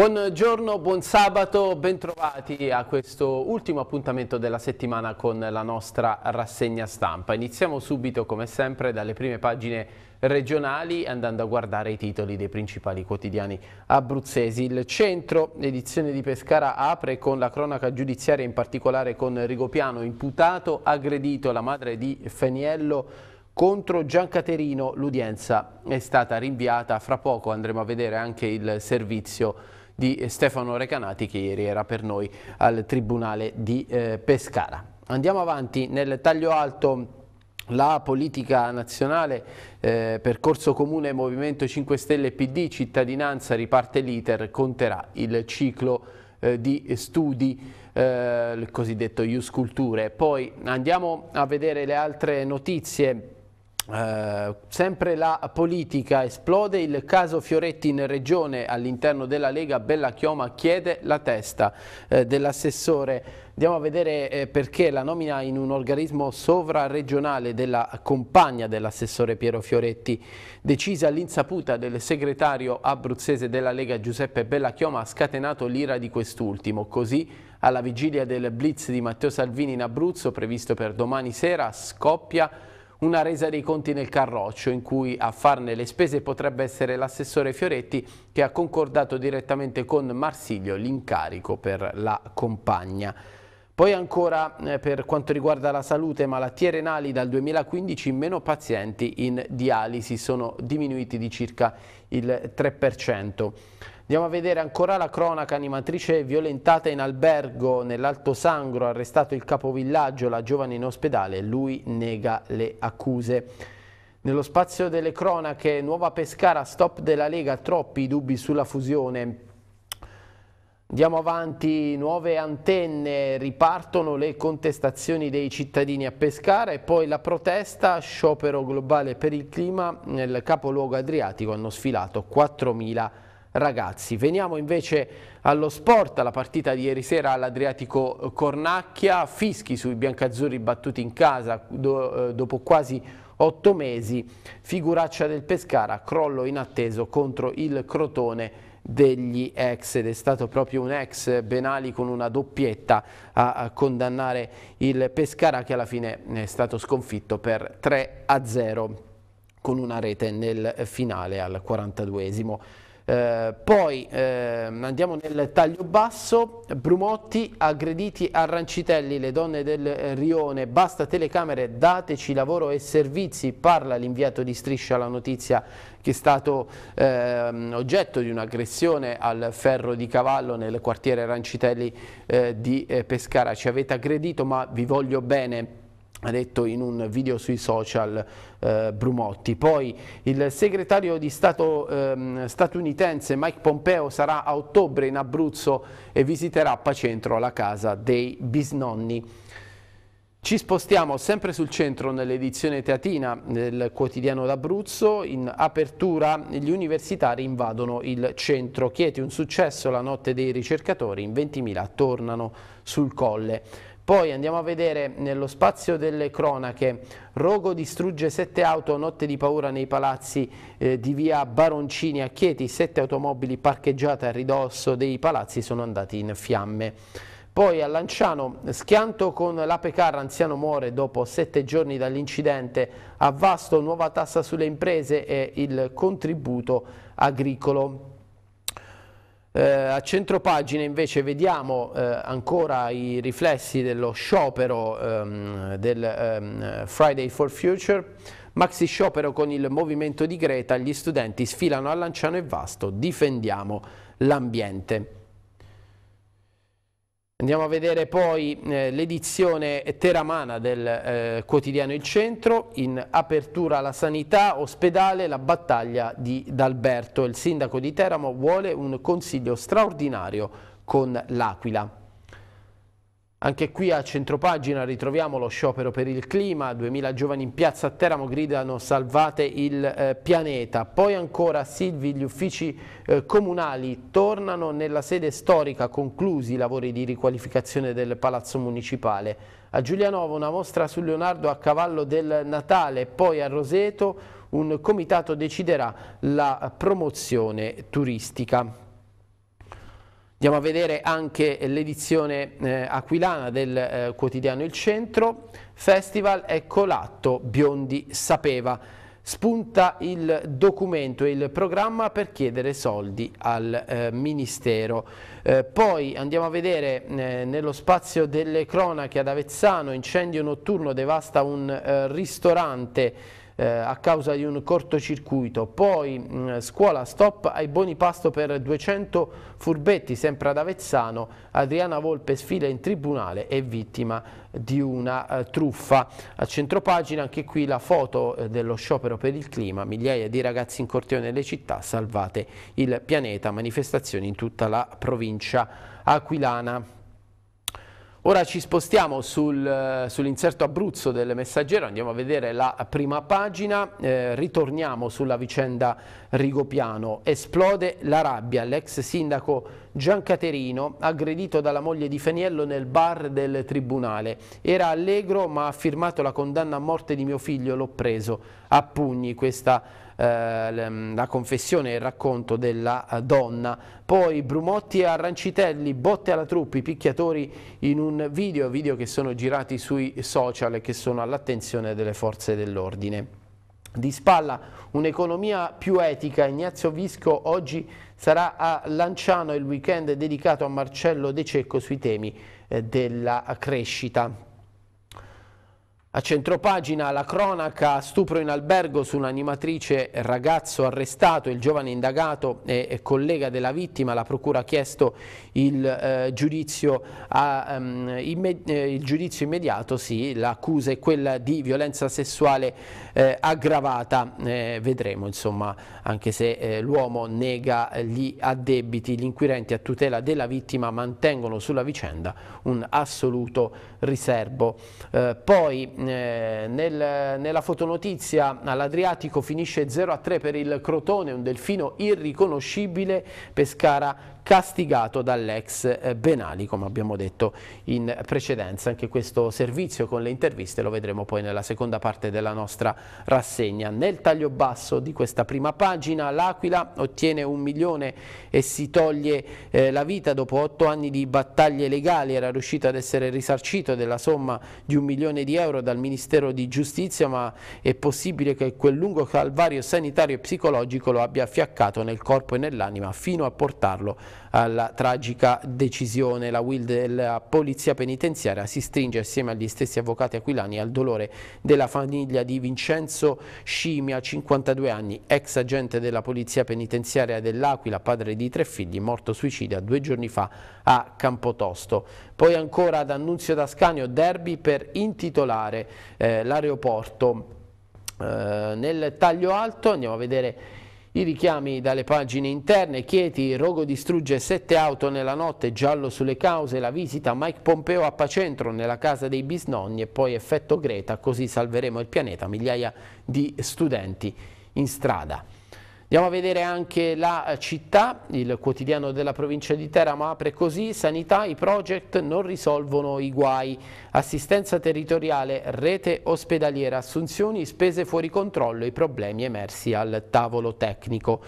Buongiorno, buon sabato, bentrovati a questo ultimo appuntamento della settimana con la nostra rassegna stampa. Iniziamo subito come sempre dalle prime pagine regionali andando a guardare i titoli dei principali quotidiani abruzzesi. Il centro edizione di Pescara apre con la cronaca giudiziaria in particolare con Rigopiano imputato, aggredito la madre di Feniello contro Giancaterino l'udienza è stata rinviata, fra poco andremo a vedere anche il servizio di Stefano Recanati che ieri era per noi al Tribunale di eh, Pescara. Andiamo avanti nel taglio alto la politica nazionale, eh, percorso comune Movimento 5 Stelle PD, cittadinanza, riparte l'iter, conterà il ciclo eh, di studi, eh, il cosiddetto Ius Culture. Poi andiamo a vedere le altre notizie eh, sempre la politica esplode il caso Fioretti in regione all'interno della Lega Bella Chioma chiede la testa eh, dell'assessore Andiamo a vedere eh, perché la nomina in un organismo sovraregionale della compagna dell'assessore Piero Fioretti, decisa all'insaputa del segretario abruzzese della Lega Giuseppe Bella Chioma ha scatenato l'ira di quest'ultimo. Così, alla vigilia del blitz di Matteo Salvini in Abruzzo, previsto per domani sera, scoppia una resa dei conti nel Carroccio in cui a farne le spese potrebbe essere l'assessore Fioretti che ha concordato direttamente con Marsiglio l'incarico per la compagna. Poi ancora eh, per quanto riguarda la salute malattie renali dal 2015 meno pazienti in dialisi sono diminuiti di circa il 3%. Andiamo a vedere ancora la cronaca animatrice violentata in albergo nell'Alto Sangro, arrestato il capovillaggio, la giovane in ospedale, lui nega le accuse. Nello spazio delle cronache, Nuova Pescara, stop della Lega, troppi dubbi sulla fusione. Andiamo avanti, nuove antenne, ripartono le contestazioni dei cittadini a Pescara e poi la protesta, sciopero globale per il clima, nel capoluogo adriatico hanno sfilato 4.000 ragazzi. Veniamo invece allo sport, alla partita di ieri sera all'Adriatico Cornacchia, fischi sui biancazzurri battuti in casa do, eh, dopo quasi otto mesi, figuraccia del Pescara, crollo inatteso contro il Crotone degli ex ed è stato proprio un ex Benali con una doppietta a condannare il Pescara che alla fine è stato sconfitto per 3 a 0 con una rete nel finale al 42esimo. Eh, poi ehm, andiamo nel taglio basso, Brumotti, aggrediti a Rancitelli, le donne del Rione, basta telecamere, dateci lavoro e servizi, parla l'inviato di Striscia la notizia che è stato ehm, oggetto di un'aggressione al ferro di cavallo nel quartiere Rancitelli eh, di eh, Pescara. Ci avete aggredito ma vi voglio bene ha detto in un video sui social eh, Brumotti. Poi il segretario di Stato ehm, statunitense Mike Pompeo sarà a ottobre in Abruzzo e visiterà Pacentro la casa dei bisnonni. Ci spostiamo sempre sul centro nell'edizione teatina del quotidiano d'Abruzzo, in apertura gli universitari invadono il centro, Chieti un successo, la notte dei ricercatori in 20.000 tornano sul colle. Poi andiamo a vedere nello spazio delle cronache, Rogo distrugge sette auto, notte di paura nei palazzi eh, di via Baroncini a Chieti, sette automobili parcheggiate a ridosso dei palazzi sono andati in fiamme. Poi a Lanciano, schianto con l'ape l'APK, anziano muore dopo sette giorni dall'incidente, a Vasto nuova tassa sulle imprese e il contributo agricolo. Eh, a pagina invece vediamo eh, ancora i riflessi dello sciopero ehm, del ehm, Friday for Future, maxi sciopero con il movimento di Greta, gli studenti sfilano a Lanciano e Vasto, difendiamo l'ambiente. Andiamo a vedere poi eh, l'edizione teramana del eh, quotidiano Il Centro, in apertura alla sanità, ospedale, la battaglia di D'Alberto. Il sindaco di Teramo vuole un consiglio straordinario con l'Aquila. Anche qui a centropagina ritroviamo lo sciopero per il clima, 2000 giovani in piazza a Teramo gridano salvate il eh, pianeta. Poi ancora Silvi, gli uffici eh, comunali tornano nella sede storica, conclusi i lavori di riqualificazione del palazzo municipale. A Giulianovo una mostra su Leonardo a cavallo del Natale, poi a Roseto un comitato deciderà la promozione turistica. Andiamo a vedere anche l'edizione eh, aquilana del eh, quotidiano Il Centro, Festival e Colatto, Biondi sapeva. Spunta il documento e il programma per chiedere soldi al eh, Ministero. Eh, poi andiamo a vedere eh, nello spazio delle cronache ad Avezzano, incendio notturno devasta un eh, ristorante eh, a causa di un cortocircuito, poi mh, mm, scuola stop ai buoni pasto per 200 furbetti sempre ad Avezzano, Adriana Volpe sfida in tribunale e vittima di una eh, truffa. A centropagina anche qui la foto eh, dello sciopero per il clima, migliaia di ragazzi in corteo nelle città, salvate il pianeta, manifestazioni in tutta la provincia aquilana. Ora ci spostiamo sul, sull'inserto Abruzzo del Messaggero, andiamo a vedere la prima pagina, eh, ritorniamo sulla vicenda Rigopiano. Esplode la rabbia, l'ex sindaco Giancaterino, aggredito dalla moglie di Feniello nel bar del tribunale. Era allegro ma ha firmato la condanna a morte di mio figlio, l'ho preso a pugni. Questa eh, mm, la confessione e il racconto della eh, donna. Poi Brumotti e Arrancitelli, botte alla truppa, i picchiatori in un video, video che sono girati sui social e che sono all'attenzione delle forze dell'ordine. Di spalla un'economia più etica, Ignazio Visco oggi sarà a Lanciano il weekend dedicato a Marcello De Cecco sui temi eh, della crescita. A centropagina la cronaca, stupro in albergo su un'animatrice, ragazzo arrestato, il giovane indagato e collega della vittima, la procura ha chiesto il, eh, giudizio, a, um, imme eh, il giudizio, immediato, sì, l'accusa è quella di violenza sessuale eh, aggravata, eh, vedremo insomma anche se eh, l'uomo nega gli addebiti, gli inquirenti a tutela della vittima mantengono sulla vicenda un assoluto riservo. poi eh, nel, nella fotonotizia all'Adriatico finisce 0 a 3 per il Crotone, un delfino irriconoscibile, Pescara castigato dall'ex eh, Benali, come abbiamo detto in precedenza. Anche questo servizio con le interviste lo vedremo poi nella seconda parte della nostra rassegna. Nel taglio basso di questa prima pagina l'Aquila ottiene un milione e si toglie eh, la vita dopo otto anni di battaglie legali, era riuscito ad essere risarcito della somma di un milione di euro dal Ministero di Giustizia, ma è possibile che quel lungo calvario sanitario e psicologico lo abbia fiaccato nel corpo e nell'anima fino a portarlo alla tragica decisione. La will della Polizia Penitenziaria si stringe assieme agli stessi avvocati aquilani al dolore della famiglia di Vincenzo Scimia, 52 anni, ex agente della Polizia Penitenziaria dell'Aquila, padre di tre figli, morto suicida due giorni fa a Campotosto. Poi ancora ad Annunzio Tascanio, derby per intitolare eh, l'aeroporto. Eh, nel taglio alto andiamo a vedere i richiami dalle pagine interne, Chieti, Rogo distrugge sette auto nella notte, giallo sulle cause, la visita Mike Pompeo a Pacentro nella casa dei bisnonni e poi effetto Greta, così salveremo il pianeta, migliaia di studenti in strada. Andiamo a vedere anche la eh, città, il quotidiano della provincia di Teramo apre così, sanità, i project non risolvono i guai, assistenza territoriale, rete ospedaliera, assunzioni, spese fuori controllo, i problemi emersi al tavolo tecnico.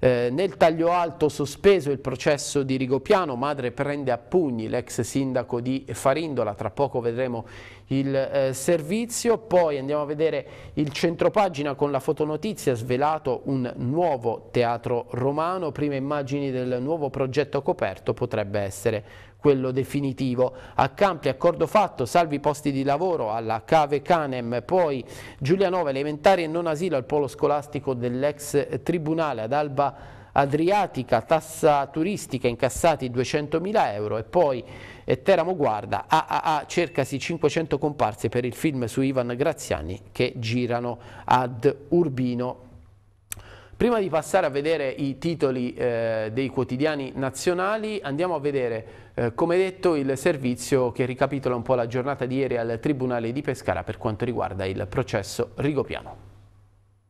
Eh, nel taglio alto sospeso il processo di Rigopiano, madre prende a pugni l'ex sindaco di Farindola, tra poco vedremo il eh, servizio, poi andiamo a vedere il centropagina con la fotonotizia, svelato un nuovo teatro romano, prime immagini del nuovo progetto coperto potrebbe essere quello definitivo. A Campi accordo fatto, salvi posti di lavoro alla Cave Canem, poi Giulianova elementari e non asilo al polo scolastico dell'ex tribunale ad Alba Adriatica tassa turistica incassati 200.000 euro e poi e Teramo Guarda, AAA cercasi 500 comparse per il film su Ivan Graziani che girano ad Urbino. Prima di passare a vedere i titoli eh, dei quotidiani nazionali andiamo a vedere eh, come detto il servizio che ricapitola un po' la giornata di ieri al Tribunale di Pescara per quanto riguarda il processo Rigopiano.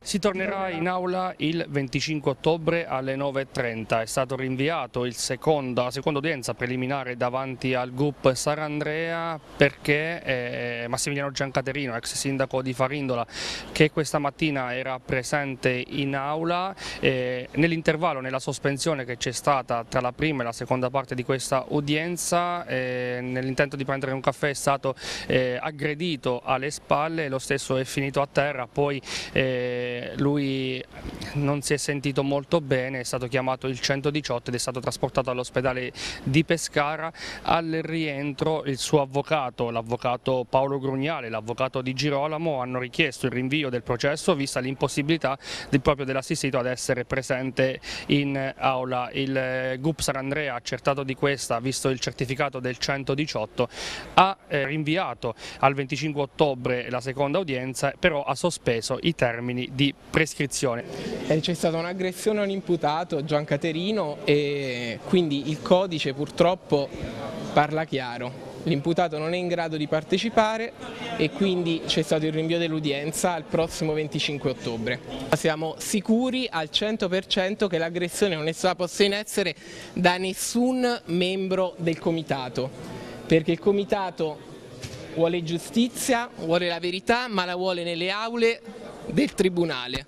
Si tornerà in aula il 25 ottobre alle 9.30. È stato rinviato la seconda udienza preliminare davanti al GUP Sarandrea perché eh, Massimiliano Giancaterino, ex sindaco di Farindola, che questa mattina era presente in aula, eh, nell'intervallo, nella sospensione che c'è stata tra la prima e la seconda parte di questa udienza, eh, nell'intento di prendere un caffè è stato eh, aggredito alle spalle, lo stesso è finito a terra, poi eh, lui non si è sentito molto bene, è stato chiamato il 118 ed è stato trasportato all'ospedale di Pescara. Al rientro il suo avvocato, l'avvocato Paolo Grugnale, l'avvocato di Girolamo, hanno richiesto il rinvio del processo vista l'impossibilità proprio dell'assistito ad essere presente in aula. Il GUP Sarandrea, accertato di questa, visto il certificato del 118, ha eh, rinviato al 25 ottobre la seconda udienza, però ha sospeso i termini di prescrizione. Eh, c'è stata un'aggressione a un imputato, Gian Caterino, e quindi il codice purtroppo parla chiaro. L'imputato non è in grado di partecipare e quindi c'è stato il rinvio dell'udienza al prossimo 25 ottobre. Siamo sicuri al 100% che l'aggressione non è stata posta in essere da nessun membro del comitato, perché il comitato vuole giustizia, vuole la verità, ma la vuole nelle aule del Tribunale.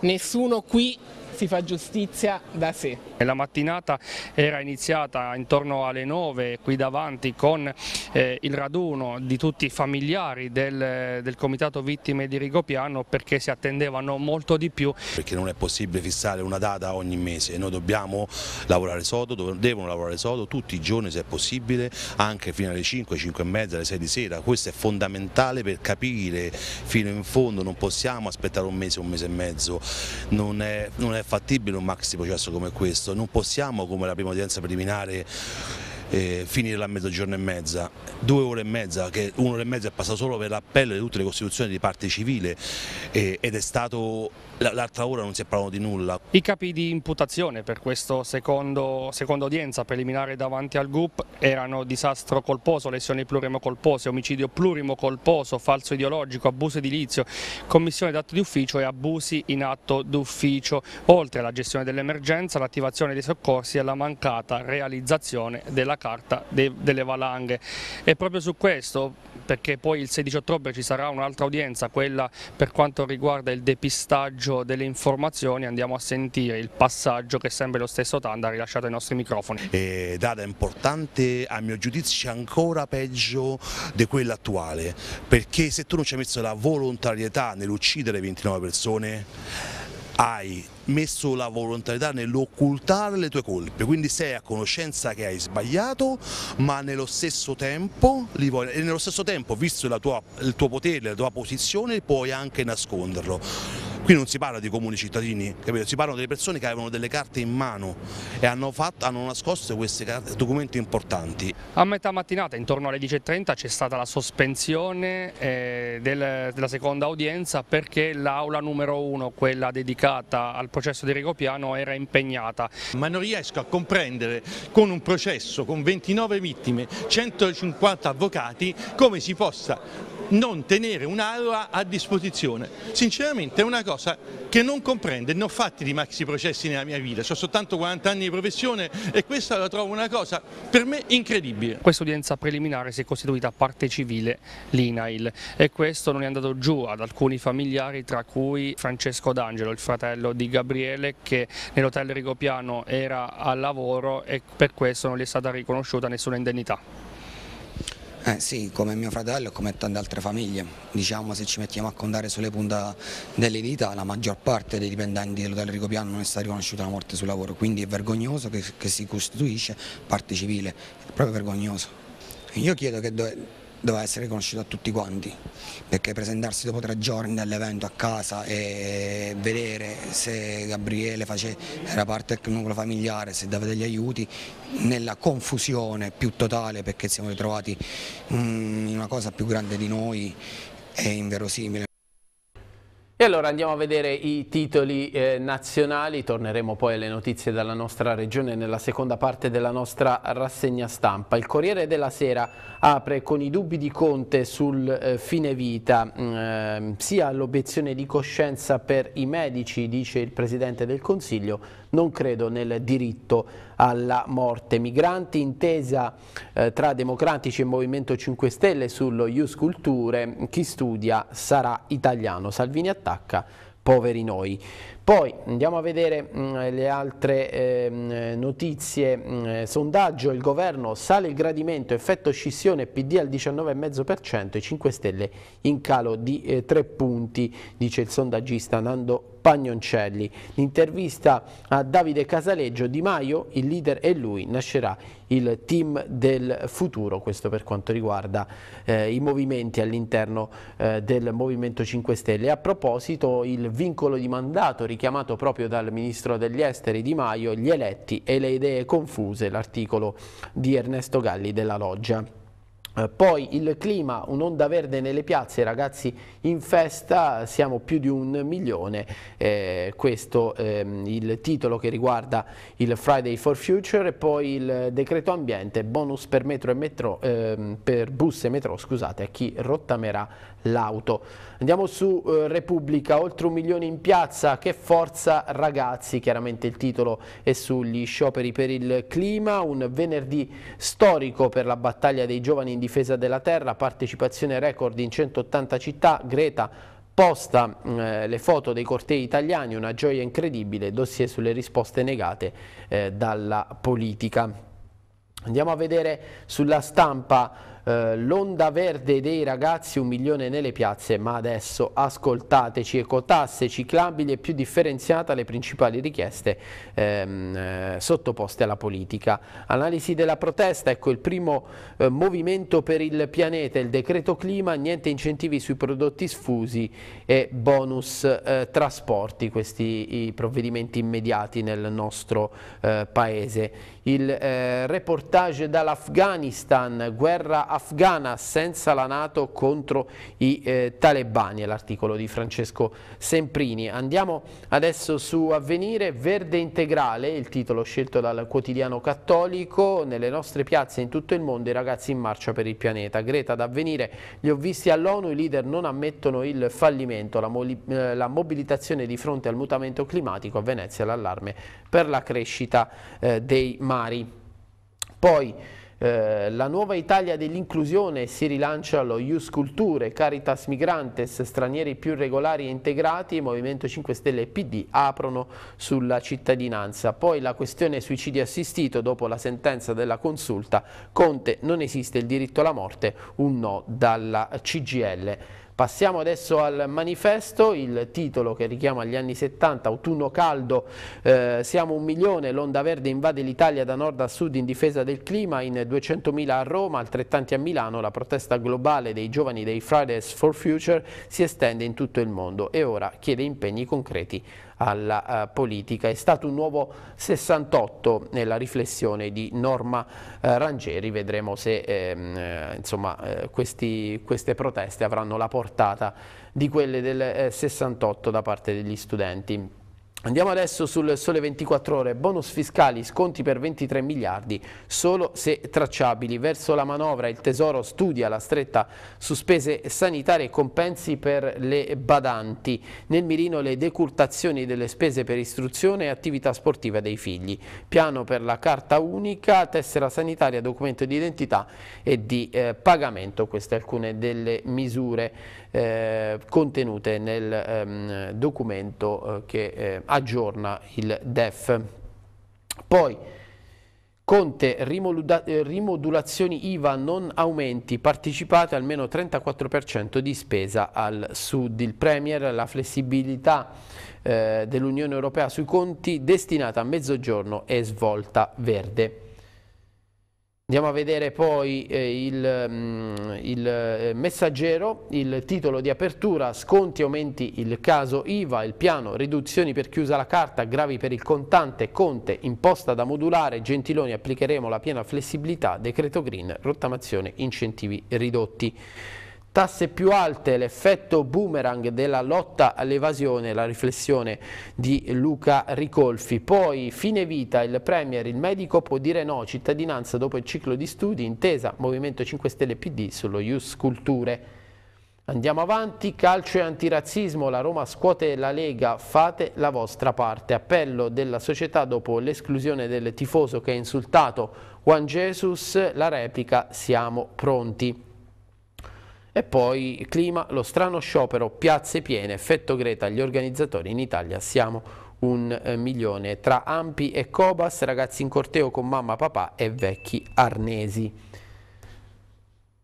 Nessuno qui si fa giustizia da sé. La mattinata era iniziata intorno alle 9 qui davanti con eh, il raduno di tutti i familiari del, del comitato vittime di Rigopiano perché si attendevano molto di più. Perché non è possibile fissare una data ogni mese noi dobbiamo lavorare sodo, devono lavorare sodo tutti i giorni se è possibile, anche fino alle 5, 5 e mezza, alle 6 di sera. Questo è fondamentale per capire fino in fondo, non possiamo aspettare un mese, un mese e mezzo, non è, non è fattibile un maxi processo come questo, non possiamo come la prima udienza preliminare eh, finire la mezzogiorno e mezza, due ore e mezza, che un'ora e mezza è passata solo per l'appello di tutte le costituzioni di parte civile eh, ed è stato L'altra ora non si è parlato di nulla. I capi di imputazione per questa seconda udienza preliminare davanti al GUP erano disastro colposo, lesioni plurimo colpose, omicidio plurimo colposo, falso ideologico, abuso edilizio, commissione d'atto di ufficio e abusi in atto d'ufficio, oltre alla gestione dell'emergenza, l'attivazione dei soccorsi e la mancata realizzazione della carta delle valanghe. E proprio su questo, perché poi il 16 ottobre ci sarà un'altra udienza, quella per quanto riguarda il depistaggio passaggio delle informazioni andiamo a sentire il passaggio che sempre lo stesso Tanda ha rilasciato ai nostri microfoni. Eh, data importante a mio giudizio ancora peggio di quella attuale perché se tu non ci hai messo la volontarietà nell'uccidere 29 persone hai messo la volontarietà nell'occultare le tue colpe, quindi sei a conoscenza che hai sbagliato, ma nello stesso tempo, nello stesso tempo visto tua, il tuo potere, la tua posizione, puoi anche nasconderlo. Qui non si parla di comuni cittadini, capito? si parlano delle persone che avevano delle carte in mano e hanno, fatto, hanno nascosto questi documenti importanti. A metà mattinata, intorno alle 10.30, c'è stata la sospensione eh, del, della seconda udienza perché l'aula numero uno, quella dedicata al processo di Rigopiano, era impegnata. Ma non riesco a comprendere con un processo con 29 vittime, 150 avvocati, come si possa non tenere un'aula a disposizione. Sinceramente è una cosa che non comprende, ne ho fatti di maxi processi nella mia vita, ho soltanto 40 anni di professione e questa la trovo una cosa per me incredibile. Questa udienza preliminare si è costituita a parte civile l'INAIL e questo non è andato giù ad alcuni familiari tra cui Francesco D'Angelo, il fratello di Gabriele che nell'hotel Rigopiano era al lavoro e per questo non gli è stata riconosciuta nessuna indennità. Eh sì, come mio fratello e come tante altre famiglie, diciamo se ci mettiamo a contare sulle punte delle dita, la maggior parte dei dipendenti dell'hotel Ricopiano non è stata riconosciuta la morte sul lavoro, quindi è vergognoso che, che si costituisce parte civile, è proprio vergognoso. Io chiedo che doveva essere riconosciuto a tutti quanti, perché presentarsi dopo tre giorni all'evento a casa e vedere se Gabriele face, era parte del nucleo familiare, se dava degli aiuti, nella confusione più totale perché siamo ritrovati mm, in una cosa più grande di noi, è inverosimile, e allora andiamo a vedere i titoli eh, nazionali, torneremo poi alle notizie dalla nostra regione nella seconda parte della nostra rassegna stampa. Il Corriere della Sera apre con i dubbi di Conte sul eh, fine vita, eh, sia l'obiezione di coscienza per i medici, dice il Presidente del Consiglio, non credo nel diritto alla morte. Migranti intesa eh, tra democratici e Movimento 5 Stelle sullo Ius Culture, chi studia sarà italiano. Salvini attacca poveri noi. Poi andiamo a vedere mh, mm, le altre eh, notizie, mh, mm, sondaggio, il governo sale il gradimento, effetto scissione PD al 19,5% e 5 Stelle in calo di eh, 3 punti, dice il sondaggista Nando Pagnoncelli. L'intervista a Davide Casaleggio Di Maio, il leader e lui, nascerà il team del futuro, questo per quanto riguarda eh, i movimenti all'interno eh, del Movimento 5 Stelle. A proposito il vincolo di mandato richiamato proprio dal Ministro degli Esteri Di Maio, gli eletti e le idee confuse, l'articolo di Ernesto Galli della Loggia. Eh, poi il clima, un'onda verde nelle piazze, ragazzi in festa, siamo più di un milione, eh, questo è ehm, il titolo che riguarda il Friday for Future poi il decreto ambiente, bonus per, metro e metro, eh, per bus e metro scusate, a chi rottamerà l'auto. Andiamo su eh, Repubblica, oltre un milione in piazza, che forza ragazzi, chiaramente il titolo è sugli scioperi per il clima, un venerdì storico per la battaglia dei giovani in difesa della terra, partecipazione record in 180 città, Greta posta mm, eh, le foto dei cortei italiani, una gioia incredibile, dossier sulle risposte negate eh, dalla politica. Andiamo a vedere sulla stampa eh, l'onda verde dei ragazzi, un milione nelle piazze, ma adesso ascoltateci, ecotasse ciclabili e più differenziata le principali richieste ehm, eh, sottoposte alla politica. Analisi della protesta, ecco il primo eh, movimento per il pianeta, il decreto clima, niente incentivi sui prodotti sfusi e bonus eh, trasporti, questi i provvedimenti immediati nel nostro eh, paese il eh, reportage dall'Afghanistan, guerra afghana senza la Nato contro i eh, talebani, è l'articolo di Francesco Semprini. Andiamo adesso su Avvenire, Verde Integrale, il titolo scelto dal quotidiano cattolico, nelle nostre piazze in tutto il mondo i ragazzi in marcia per il pianeta. Greta ad Avvenire, li ho visti all'ONU, i leader non ammettono il fallimento, la, eh, la mobilitazione di fronte al mutamento climatico a Venezia, l'allarme per la crescita eh, dei mari mari. Poi eh, la nuova Italia dell'inclusione si rilancia allo Ius Culture, Caritas Migrantes, stranieri più regolari e integrati, Movimento 5 Stelle e PD aprono sulla cittadinanza. Poi la questione suicidio assistito dopo la sentenza della consulta, Conte non esiste il diritto alla morte, un no dalla CGL. Passiamo adesso al manifesto, il titolo che richiama gli anni 70, autunno caldo, eh, siamo un milione, l'onda verde invade l'Italia da nord a sud in difesa del clima, in 200.000 a Roma, altrettanti a Milano, la protesta globale dei giovani dei Fridays for Future si estende in tutto il mondo e ora chiede impegni concreti alla eh, politica. È stato un nuovo 68 nella riflessione di Norma eh, Rangieri, vedremo se ehm, eh, insomma, eh, questi, queste proteste avranno la portata di quelle del 68 eh, da parte degli studenti. Andiamo adesso sul sole 24 ore, bonus fiscali, sconti per 23 miliardi, solo se tracciabili. Verso la manovra il Tesoro studia la stretta su spese sanitarie e compensi per le badanti. Nel mirino le decurtazioni delle spese per istruzione e attività sportiva dei figli. Piano per la carta unica, tessera sanitaria, documento di identità e di eh, pagamento. Queste alcune delle misure eh, contenute nel ehm, documento eh, che eh, aggiorna il DEF. Poi Conte, eh, rimodulazioni IVA non aumenti, partecipate almeno 34% di spesa al sud. Il Premier, la flessibilità eh, dell'Unione Europea sui conti destinata a mezzogiorno e svolta verde. Andiamo a vedere poi eh, il, mh, mm, il eh, messaggero, il titolo di apertura, sconti aumenti il caso IVA, il piano, riduzioni per chiusa la carta, gravi per il contante, Conte, imposta da modulare, Gentiloni applicheremo la piena flessibilità, decreto green, rottamazione, incentivi ridotti tasse più alte, l'effetto boomerang della lotta all'evasione, la riflessione di Luca Ricolfi. Poi fine vita, il Premier, il medico può dire no, cittadinanza dopo il ciclo di studi, intesa Movimento 5 Stelle PD sullo Ius Culture. Andiamo avanti, calcio e antirazzismo, la Roma scuote la Lega, fate la vostra parte. Appello della società dopo l'esclusione del tifoso che ha insultato Juan Jesus, la replica siamo pronti. E poi clima, lo strano sciopero, piazze piene, effetto Greta, gli organizzatori in Italia siamo un eh, milione tra Ampi e Cobas, ragazzi in corteo con mamma, papà e vecchi arnesi.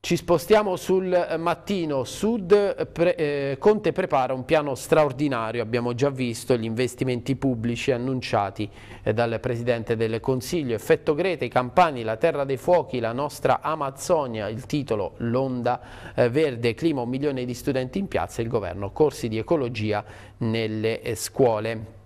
Ci spostiamo sul mattino sud, Pre, eh, Conte prepara un piano straordinario, abbiamo già visto gli investimenti pubblici annunciati eh, dal Presidente del Consiglio, effetto Grete, i Campani, la Terra dei Fuochi, la nostra Amazzonia, il titolo l'onda eh, verde, clima, un milione di studenti in piazza, il governo, corsi di ecologia nelle eh, scuole.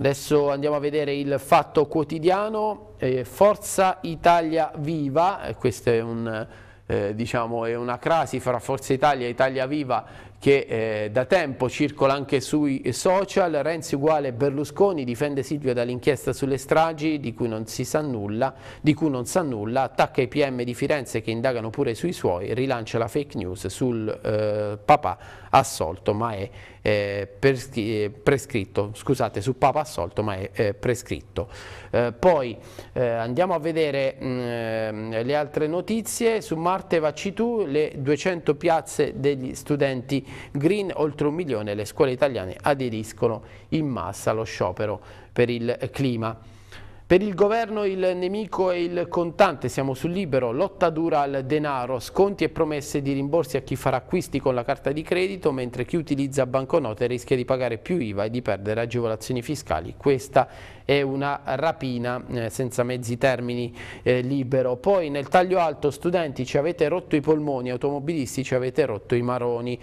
Adesso andiamo a vedere il fatto quotidiano, eh, Forza Italia Viva, eh, questa è, un, eh, diciamo, è, una crasi fra Forza Italia e Italia Viva che eh, da tempo circola anche sui social, Renzi uguale Berlusconi difende Silvio dall'inchiesta sulle stragi di cui non si sa nulla, di cui non sa nulla, attacca i PM di Firenze che indagano pure sui suoi, rilancia la fake news sul eh, papà assolto, ma è eh, prescritto, scusate, su Papa assolto, ma è eh, prescritto. Eh, poi eh, andiamo a vedere mh, mm, le altre notizie, su Marte vacci tu, le 200 piazze degli studenti green, oltre un milione le scuole italiane aderiscono in massa allo sciopero per il clima. Per il governo il nemico è il contante, siamo sul libero, lotta dura al denaro, sconti e promesse di rimborsi a chi farà acquisti con la carta di credito, mentre chi utilizza banconote rischia di pagare più IVA e di perdere agevolazioni fiscali. Questa e una rapina eh, senza mezzi termini eh, libero. Poi nel taglio alto studenti ci avete rotto i polmoni, automobilisti ci avete rotto i maroni.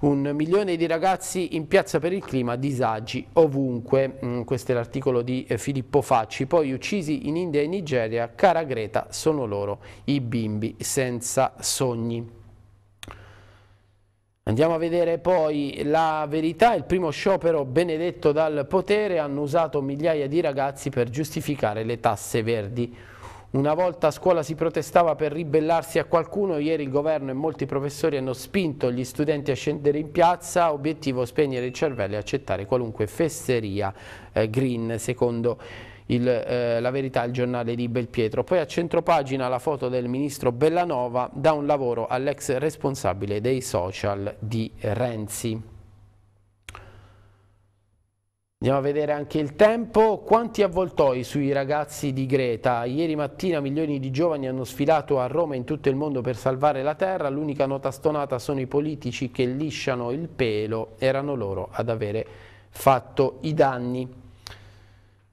Un milione di ragazzi in piazza per il clima, disagi ovunque. Mm, questo è l'articolo di eh, Filippo Facci. Poi uccisi in India e Nigeria, cara Greta, sono loro i bimbi senza sogni. Andiamo a vedere poi la verità, il primo sciopero benedetto dal potere, hanno usato migliaia di ragazzi per giustificare le tasse verdi. Una volta a scuola si protestava per ribellarsi a qualcuno, ieri il governo e molti professori hanno spinto gli studenti a scendere in piazza, obiettivo spegnere il cervello e accettare qualunque fesseria eh, green, secondo il il, eh, La Verità, al giornale di Belpietro. Poi a centropagina la foto del ministro Bellanova dà un lavoro all'ex responsabile dei social di Renzi. Andiamo a vedere anche il tempo. Quanti avvoltoi sui ragazzi di Greta? Ieri mattina milioni di giovani hanno sfilato a Roma e in tutto il mondo per salvare la terra. L'unica nota stonata sono i politici che lisciano il pelo. Erano loro ad avere fatto i danni.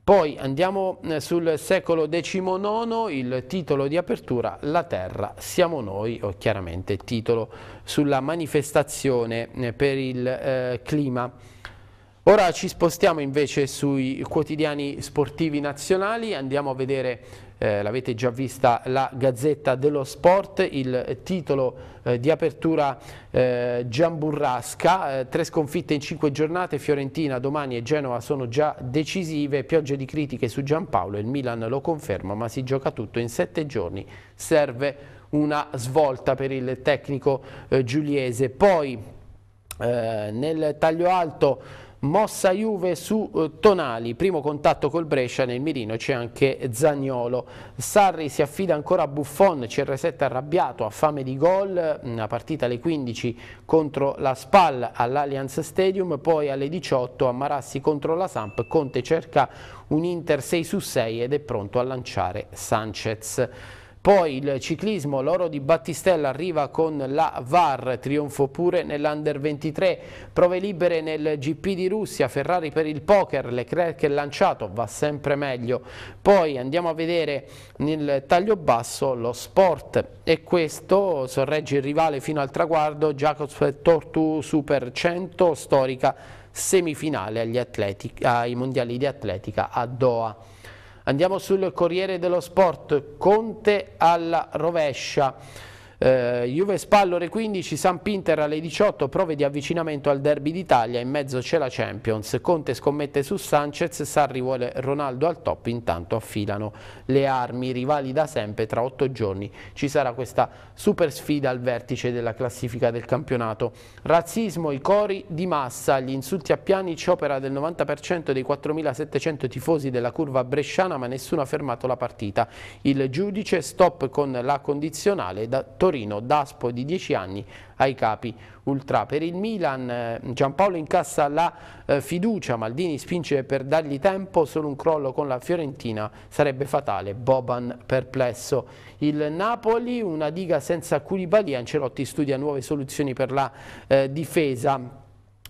Poi andiamo eh, sul secolo XIX, il titolo di apertura La Terra siamo noi, o chiaramente il titolo sulla manifestazione eh, per il eh, clima. Ora ci spostiamo invece sui quotidiani sportivi nazionali, andiamo a vedere eh, l'avete già vista la Gazzetta dello Sport, il titolo eh, di apertura eh, giamburrasca, eh, tre sconfitte in cinque giornate, Fiorentina, domani e Genova sono già decisive, piogge di critiche su Giampaolo, il Milan lo conferma ma si gioca tutto in sette giorni, serve una svolta per il tecnico eh, giuliese. Poi eh, nel taglio alto mossa Juve su eh, Tonali, primo contatto col Brescia, nel mirino c'è anche Zagnolo. Sarri si affida ancora a Buffon, CR7 arrabbiato, ha fame di gol, una partita alle 15 contro la Spal all'Allianz Stadium, poi alle 18 a Marassi contro la Samp, Conte cerca un Inter 6 su 6 ed è pronto a lanciare Sanchez. Poi il ciclismo, l'oro di Battistella arriva con la VAR, trionfo pure nell'Under 23, prove libere nel GP di Russia, Ferrari per il poker, Leclerc è lanciato, va sempre meglio. Poi andiamo a vedere nel taglio basso lo sport e questo sorregge il rivale fino al traguardo, Jacobs Tortu Super 100, storica semifinale agli atleti, ai mondiali di atletica a Doha. Andiamo sul Corriere dello Sport, Conte alla rovescia. Eh, Juve Spallo ore 15, San Pinter alle 18, prove di avvicinamento al derby d'Italia, in mezzo c'è la Champions, Conte scommette su Sanchez, Sarri vuole Ronaldo al top, intanto affilano le armi, rivali da sempre, tra otto giorni ci sarà questa super sfida al vertice della classifica del campionato. Razzismo, i cori di massa, gli insulti a piani, ci opera del 90% dei 4.700 tifosi della curva bresciana, ma nessuno ha fermato la partita. Il giudice stop con la condizionale da Torino Torino, Daspo di 10 anni ai capi ultra. Per il Milan eh, Giampaolo incassa la eh, fiducia, Maldini spinge per dargli tempo, solo un crollo con la Fiorentina sarebbe fatale, Boban perplesso. Il Napoli, una diga senza Koulibaly, Ancelotti studia nuove soluzioni per la eh, difesa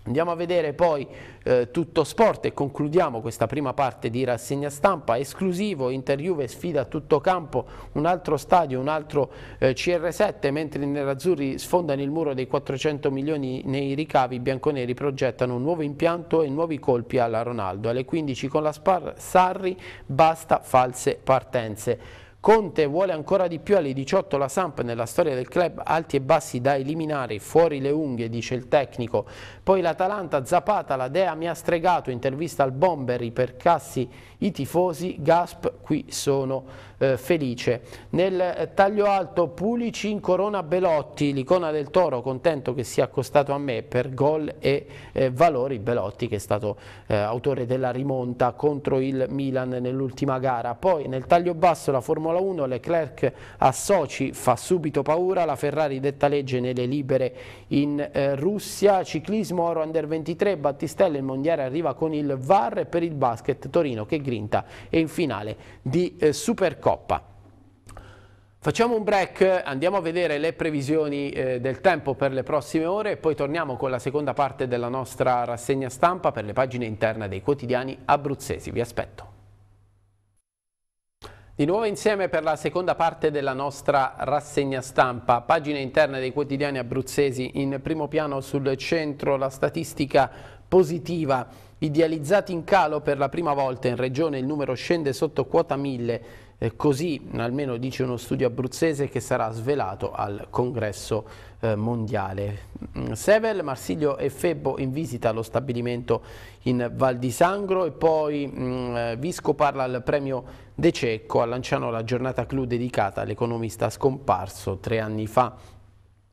Andiamo a vedere poi eh, tutto sport e concludiamo questa prima parte di rassegna stampa esclusivo Inter Juve sfida a tutto campo un altro stadio, un altro eh, CR7 mentre i nerazzurri sfondano il muro dei 400 milioni nei ricavi i bianconeri progettano un nuovo impianto e nuovi colpi alla Ronaldo alle 15 con la Spar Sarri basta false partenze Conte vuole ancora di più alle 18 la Samp nella storia del club, alti e bassi da eliminare, fuori le unghie, dice il tecnico. Poi l'Atalanta, Zapata, la Dea mi ha stregato, intervista al Bomber, per Cassi, i tifosi, Gasp qui sono eh, felice. Nel eh, taglio alto Pulici in corona Belotti, l'icona del Toro, contento che sia accostato a me per gol e eh, valori. Belotti che è stato eh, autore della rimonta contro il Milan nell'ultima gara. Poi nel taglio basso la Formula 1, Leclerc a Soci fa subito paura, la Ferrari detta legge nelle libere in eh, Russia, ciclismo oro under 23, Battistella il mondiale arriva con il VAR per il basket Torino che grinta è in finale di eh, Supercoppa. Facciamo un break, andiamo a vedere le previsioni eh, del tempo per le prossime ore e poi torniamo con la seconda parte della nostra rassegna stampa per le pagine interne dei quotidiani abruzzesi. Vi aspetto. Di nuovo insieme per la seconda parte della nostra rassegna stampa, pagina interna dei quotidiani abruzzesi, in primo piano sul centro la statistica positiva, idealizzati in calo per la prima volta in regione il numero scende sotto quota 1000, eh, così, almeno dice uno studio abruzzese, che sarà svelato al congresso eh, mondiale. Mm, Sevel, Marsilio e Febbo in visita allo stabilimento in Val di Sangro e poi mh, mm, eh, Visco parla al premio De Cecco, a Lanciano la giornata clou dedicata all'economista scomparso tre anni fa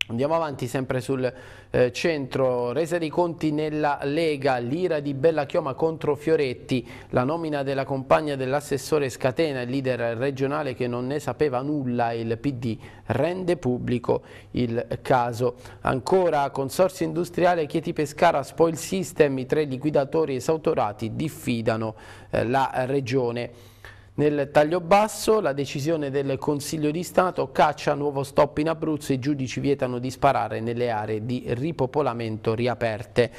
Andiamo avanti sempre sul eh, centro, resa dei conti nella Lega, l'ira di Bella Chioma contro Fioretti, la nomina della compagna dell'assessore Scatena, il leader regionale che non ne sapeva nulla, il PD rende pubblico il caso. Ancora Consorzio Industriale Chieti Pescara, Spoil System, i tre liquidatori esautorati diffidano eh, la regione. Nel taglio basso la decisione del Consiglio di Stato caccia nuovo stop in Abruzzo i giudici vietano di sparare nelle aree di ripopolamento riaperte.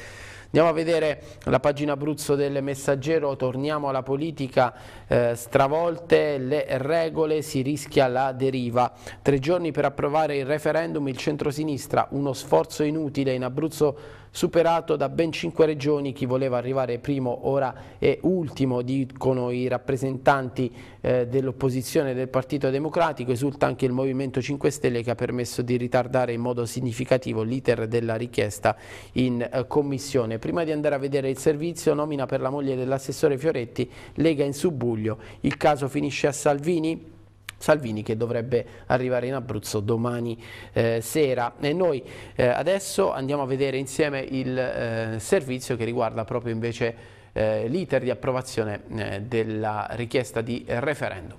Andiamo a vedere la pagina Abruzzo del Messaggero, torniamo alla politica, eh, stravolte le regole, si rischia la deriva. Tre giorni per approvare il referendum, il centrosinistra, uno sforzo inutile in Abruzzo superato da ben cinque regioni chi voleva arrivare primo ora è ultimo, dicono i rappresentanti eh, dell'opposizione del Partito Democratico, esulta anche il Movimento 5 Stelle che ha permesso di ritardare in modo significativo l'iter della richiesta in eh, commissione. Prima di andare a vedere il servizio, nomina per la moglie dell'assessore Fioretti, Lega in subbuglio, il caso finisce a Salvini? Salvini che dovrebbe arrivare in Abruzzo domani eh, sera. E noi eh, adesso andiamo a vedere insieme il eh, servizio che riguarda proprio invece eh, l'iter di approvazione eh, della richiesta di referendum.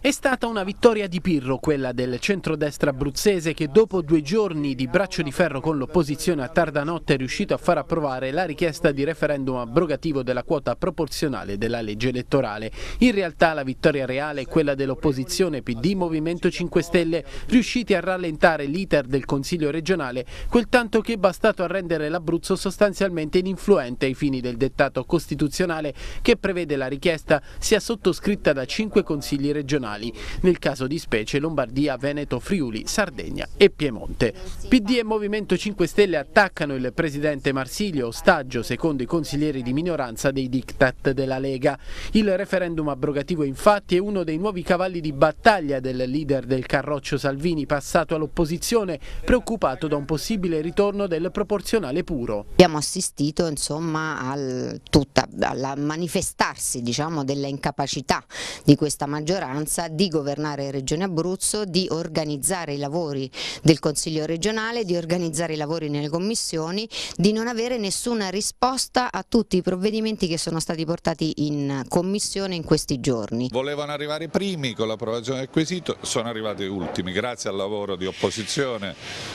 È stata una vittoria di Pirro, quella del centrodestra abruzzese che dopo due giorni di braccio di ferro con l'opposizione a tarda notte è riuscito a far approvare la richiesta di referendum abrogativo della quota proporzionale della legge elettorale. In realtà la vittoria reale è quella dell'opposizione PD Movimento 5 Stelle, riusciti a rallentare l'iter del Consiglio regionale, quel tanto che è bastato a rendere l'Abruzzo sostanzialmente ininfluente ai fini del dettato costituzionale che prevede la richiesta sia sottoscritta da cinque consigli regionali regionali, nel caso di specie Lombardia, Veneto, Friuli, Sardegna e Piemonte. PD e Movimento 5 Stelle attaccano il presidente Marsilio, ostaggio secondo i consiglieri di minoranza dei diktat della Lega. Il referendum abrogativo infatti è uno dei nuovi cavalli di battaglia del leader del Carroccio Salvini passato all'opposizione, preoccupato da un possibile ritorno del proporzionale puro. Abbiamo assistito insomma al, tutta, alla manifestarsi diciamo, della incapacità di questa maggioranza richiesta di governare Regione Abruzzo, di organizzare i lavori del Consiglio regionale, di organizzare i lavori nelle commissioni, di non avere nessuna risposta a tutti i provvedimenti che sono stati portati in commissione in questi giorni. Volevano arrivare i primi con l'approvazione del quesito, sono arrivati ultimi, grazie al lavoro di opposizione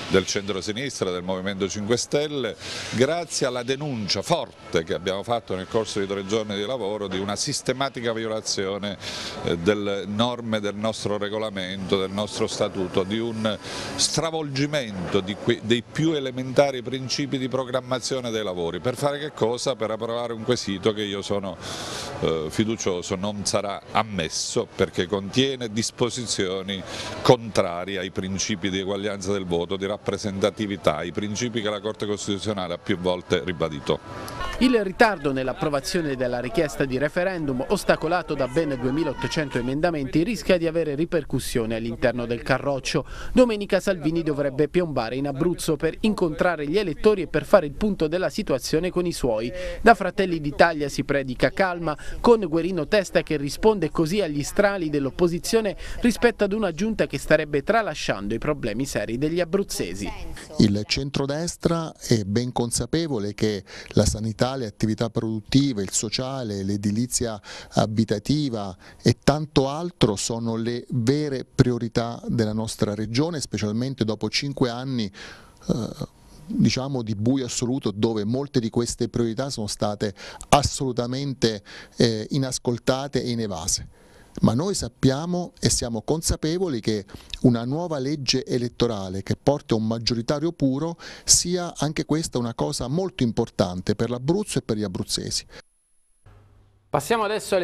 del centro-sinistra, del Movimento 5 Stelle, grazie alla denuncia forte che abbiamo fatto nel corso di tre giorni di lavoro di una sistematica violazione eh, del no norme del nostro regolamento, del nostro statuto, di un stravolgimento di dei più elementari principi di programmazione dei lavori. Per fare che cosa? Per approvare un quesito che io sono eh, fiducioso non sarà ammesso perché contiene disposizioni contrarie ai principi di eguaglianza del voto, di rappresentatività, i principi che la Corte Costituzionale ha più volte ribadito. Il ritardo nell'approvazione della richiesta di referendum ostacolato da ben 2800 emendamenti rischia di avere ripercussioni all'interno del Carroccio. Domenica Salvini dovrebbe piombare in Abruzzo per incontrare gli elettori e per fare il punto della situazione con i suoi. Da Fratelli d'Italia si predica calma, con Guerino Testa che risponde così agli strali dell'opposizione rispetto ad una giunta che starebbe tralasciando i problemi seri degli abruzzesi. Il centrodestra è ben consapevole che la sanità, le attività produttive, il sociale, l'edilizia abitativa e tanto altro nostro sono le vere priorità della nostra regione, specialmente dopo cinque anni eh, diciamo di buio assoluto dove molte di queste priorità sono state assolutamente eh, inascoltate e inevase. Ma noi sappiamo e siamo consapevoli che una nuova legge elettorale che porta un maggioritario puro sia anche questa una cosa molto importante per l'Abruzzo e per gli abruzzesi. Passiamo adesso di,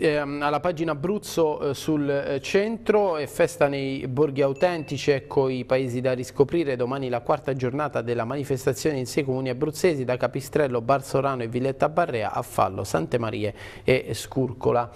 eh, alla pagina Abruzzo eh, sul eh, centro e festa nei borghi autentici, ecco i paesi da riscoprire, domani la quarta giornata della manifestazione in sei comuni abruzzesi da Capistrello, Barsorano e Villetta Barrea a Fallo, Sante Marie e Scurcola.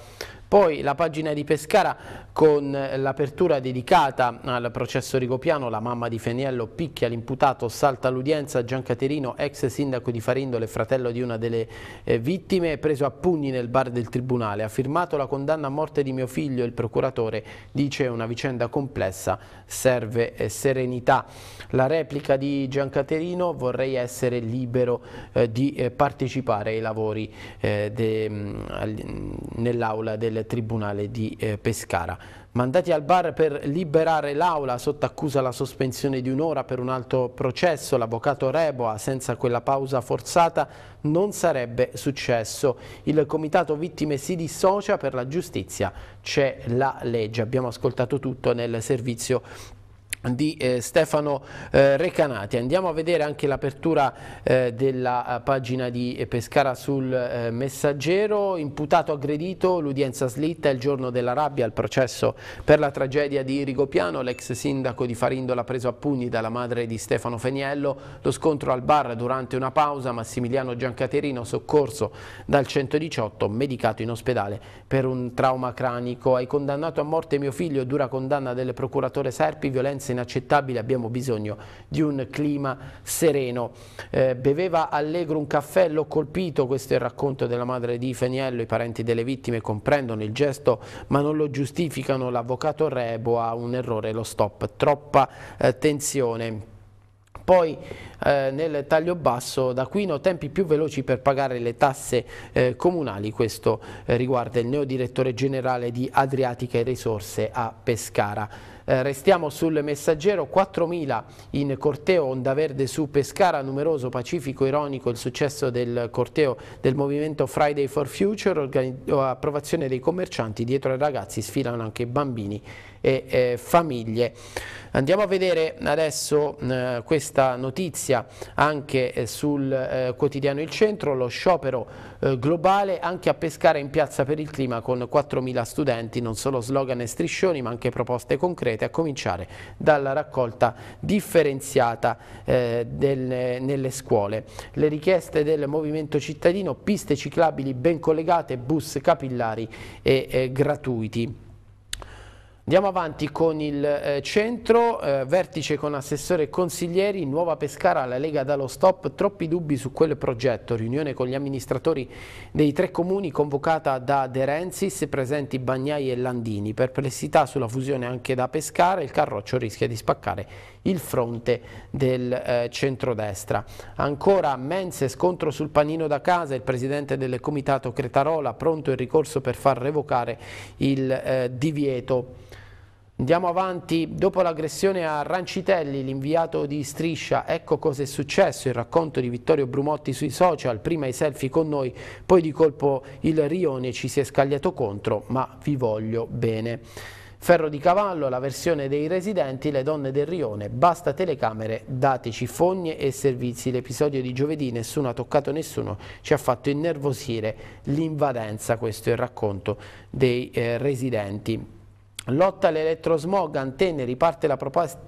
Poi la pagina di Pescara con l'apertura dedicata al processo rigopiano, la mamma di Feniello picchia l'imputato, salta l'udienza, Gian Caterino, ex sindaco di Farindole, fratello di una delle eh, vittime, è preso a pugni nel bar del tribunale, ha firmato la condanna a morte di mio figlio, il procuratore dice una vicenda complessa, serve eh, serenità. La replica di Gian Caterino, vorrei essere libero eh, di eh, partecipare ai lavori eh, mm, nell'aula del tribunale di eh, Pescara mandati al bar per liberare l'aula, sotto accusa la sospensione di un'ora per un altro processo, l'avvocato Reboa, senza quella pausa forzata non sarebbe successo. Il comitato vittime si dissocia, per la giustizia c'è la legge. Abbiamo ascoltato tutto nel servizio di eh, Stefano eh, Recanati. Andiamo a vedere anche l'apertura eh, della eh, pagina di eh, Pescara sul eh, messaggero, imputato aggredito, l'udienza slitta il giorno della rabbia al processo per la tragedia di Rigopiano, l'ex sindaco di Farindola preso a pugni dalla madre di Stefano Feniello, lo scontro al bar durante una pausa, Massimiliano Giancaterino soccorso dal 118, medicato in ospedale per un trauma cranico, hai condannato a morte mio figlio, dura condanna del procuratore Serpi, violenze inaccettabile, abbiamo bisogno di un clima sereno. Eh, beveva allegro un caffè, l'ho colpito, questo è il racconto della madre di Feniello, i parenti delle vittime comprendono il gesto ma non lo giustificano, l'avvocato Rebo ha un errore, lo stop, troppa eh, tensione. Poi eh, nel taglio basso da Quino tempi più veloci per pagare le tasse eh, comunali, questo eh, riguarda il neodirettore generale di Adriatica e Risorse a Pescara. Eh, restiamo sul messaggero, 4.000 in corteo, Onda Verde su Pescara, numeroso, pacifico, ironico il successo del corteo del movimento Friday for Future, approvazione dei commercianti, dietro ai ragazzi sfilano anche i bambini e eh, famiglie. Andiamo a vedere adesso eh, questa notizia anche eh, sul eh, quotidiano Il Centro, lo sciopero eh, globale anche a pescare in piazza per il clima con 4.000 studenti, non solo slogan e striscioni ma anche proposte concrete a cominciare dalla raccolta differenziata eh, delle, nelle scuole. Le richieste del Movimento Cittadino, piste ciclabili ben collegate, bus capillari e gratuiti. Andiamo avanti con il eh, centro, eh, vertice con assessore e consiglieri, nuova Pescara, la Lega dallo stop, troppi dubbi su quel progetto, riunione con gli amministratori dei tre comuni convocata da De Renzis, presenti Bagnai e Landini, perplessità sulla fusione anche da Pescara, il carroccio rischia di spaccare il fronte del eh, centrodestra. Ancora Mense, scontro sul panino da casa, il presidente del comitato Cretarola pronto il ricorso per far revocare il eh, divieto. Andiamo avanti, dopo l'aggressione a Rancitelli, l'inviato di Striscia, ecco cosa è successo, il racconto di Vittorio Brumotti sui social, prima i selfie con noi, poi di colpo il Rione ci si è scagliato contro, ma vi voglio bene. Ferro di cavallo, la versione dei residenti, le donne del rione, basta telecamere, dateci fogne e servizi. L'episodio di giovedì, nessuno ha toccato nessuno, ci ha fatto innervosire l'invadenza, questo è il racconto dei eh, residenti. Lotta all'elettrosmog, antenne, riparte la,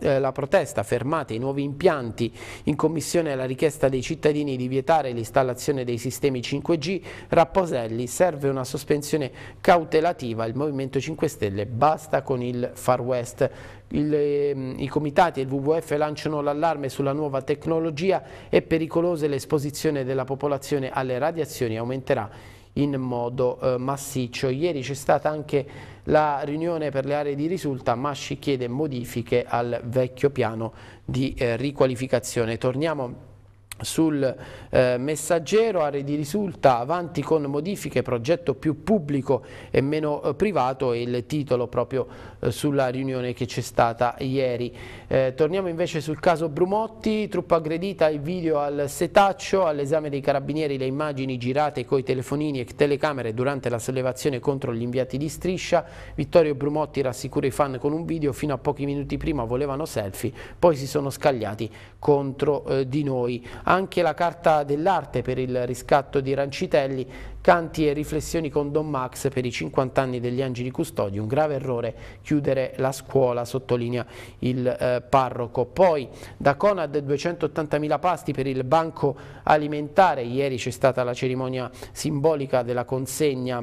eh, la, protesta, fermate i nuovi impianti. In commissione alla richiesta dei cittadini di vietare l'installazione dei sistemi 5G, Rapposelli serve una sospensione cautelativa. Il Movimento 5 Stelle basta con il Far West. Il, ehm, I comitati e il WWF lanciano l'allarme sulla nuova tecnologia e pericolosa l'esposizione della popolazione alle radiazioni aumenterà in modo eh, massiccio. Ieri c'è stata anche la riunione per le aree di risulta Masci chiede modifiche al vecchio piano di eh, riqualificazione. Torniamo sul eh, messaggero, aree di risulta, avanti con modifiche, progetto più pubblico e meno eh, privato e il titolo proprio eh, sulla riunione che c'è stata ieri. Eh, torniamo invece sul caso Brumotti, truppa aggredita, il video al setaccio, all'esame dei carabinieri le immagini girate coi telefonini e telecamere durante la sollevazione contro gli inviati di striscia, Vittorio Brumotti rassicura i fan con un video, fino a pochi minuti prima volevano selfie, poi si sono scagliati contro eh, di noi. Anche la carta dell'arte per il riscatto di Rancitelli Canti e riflessioni con Don Max per i 50 anni degli angeli custodi, un grave errore chiudere la scuola, sottolinea il eh, parroco. Poi da Conad 280.000 pasti per il banco alimentare, ieri c'è stata la cerimonia simbolica della consegna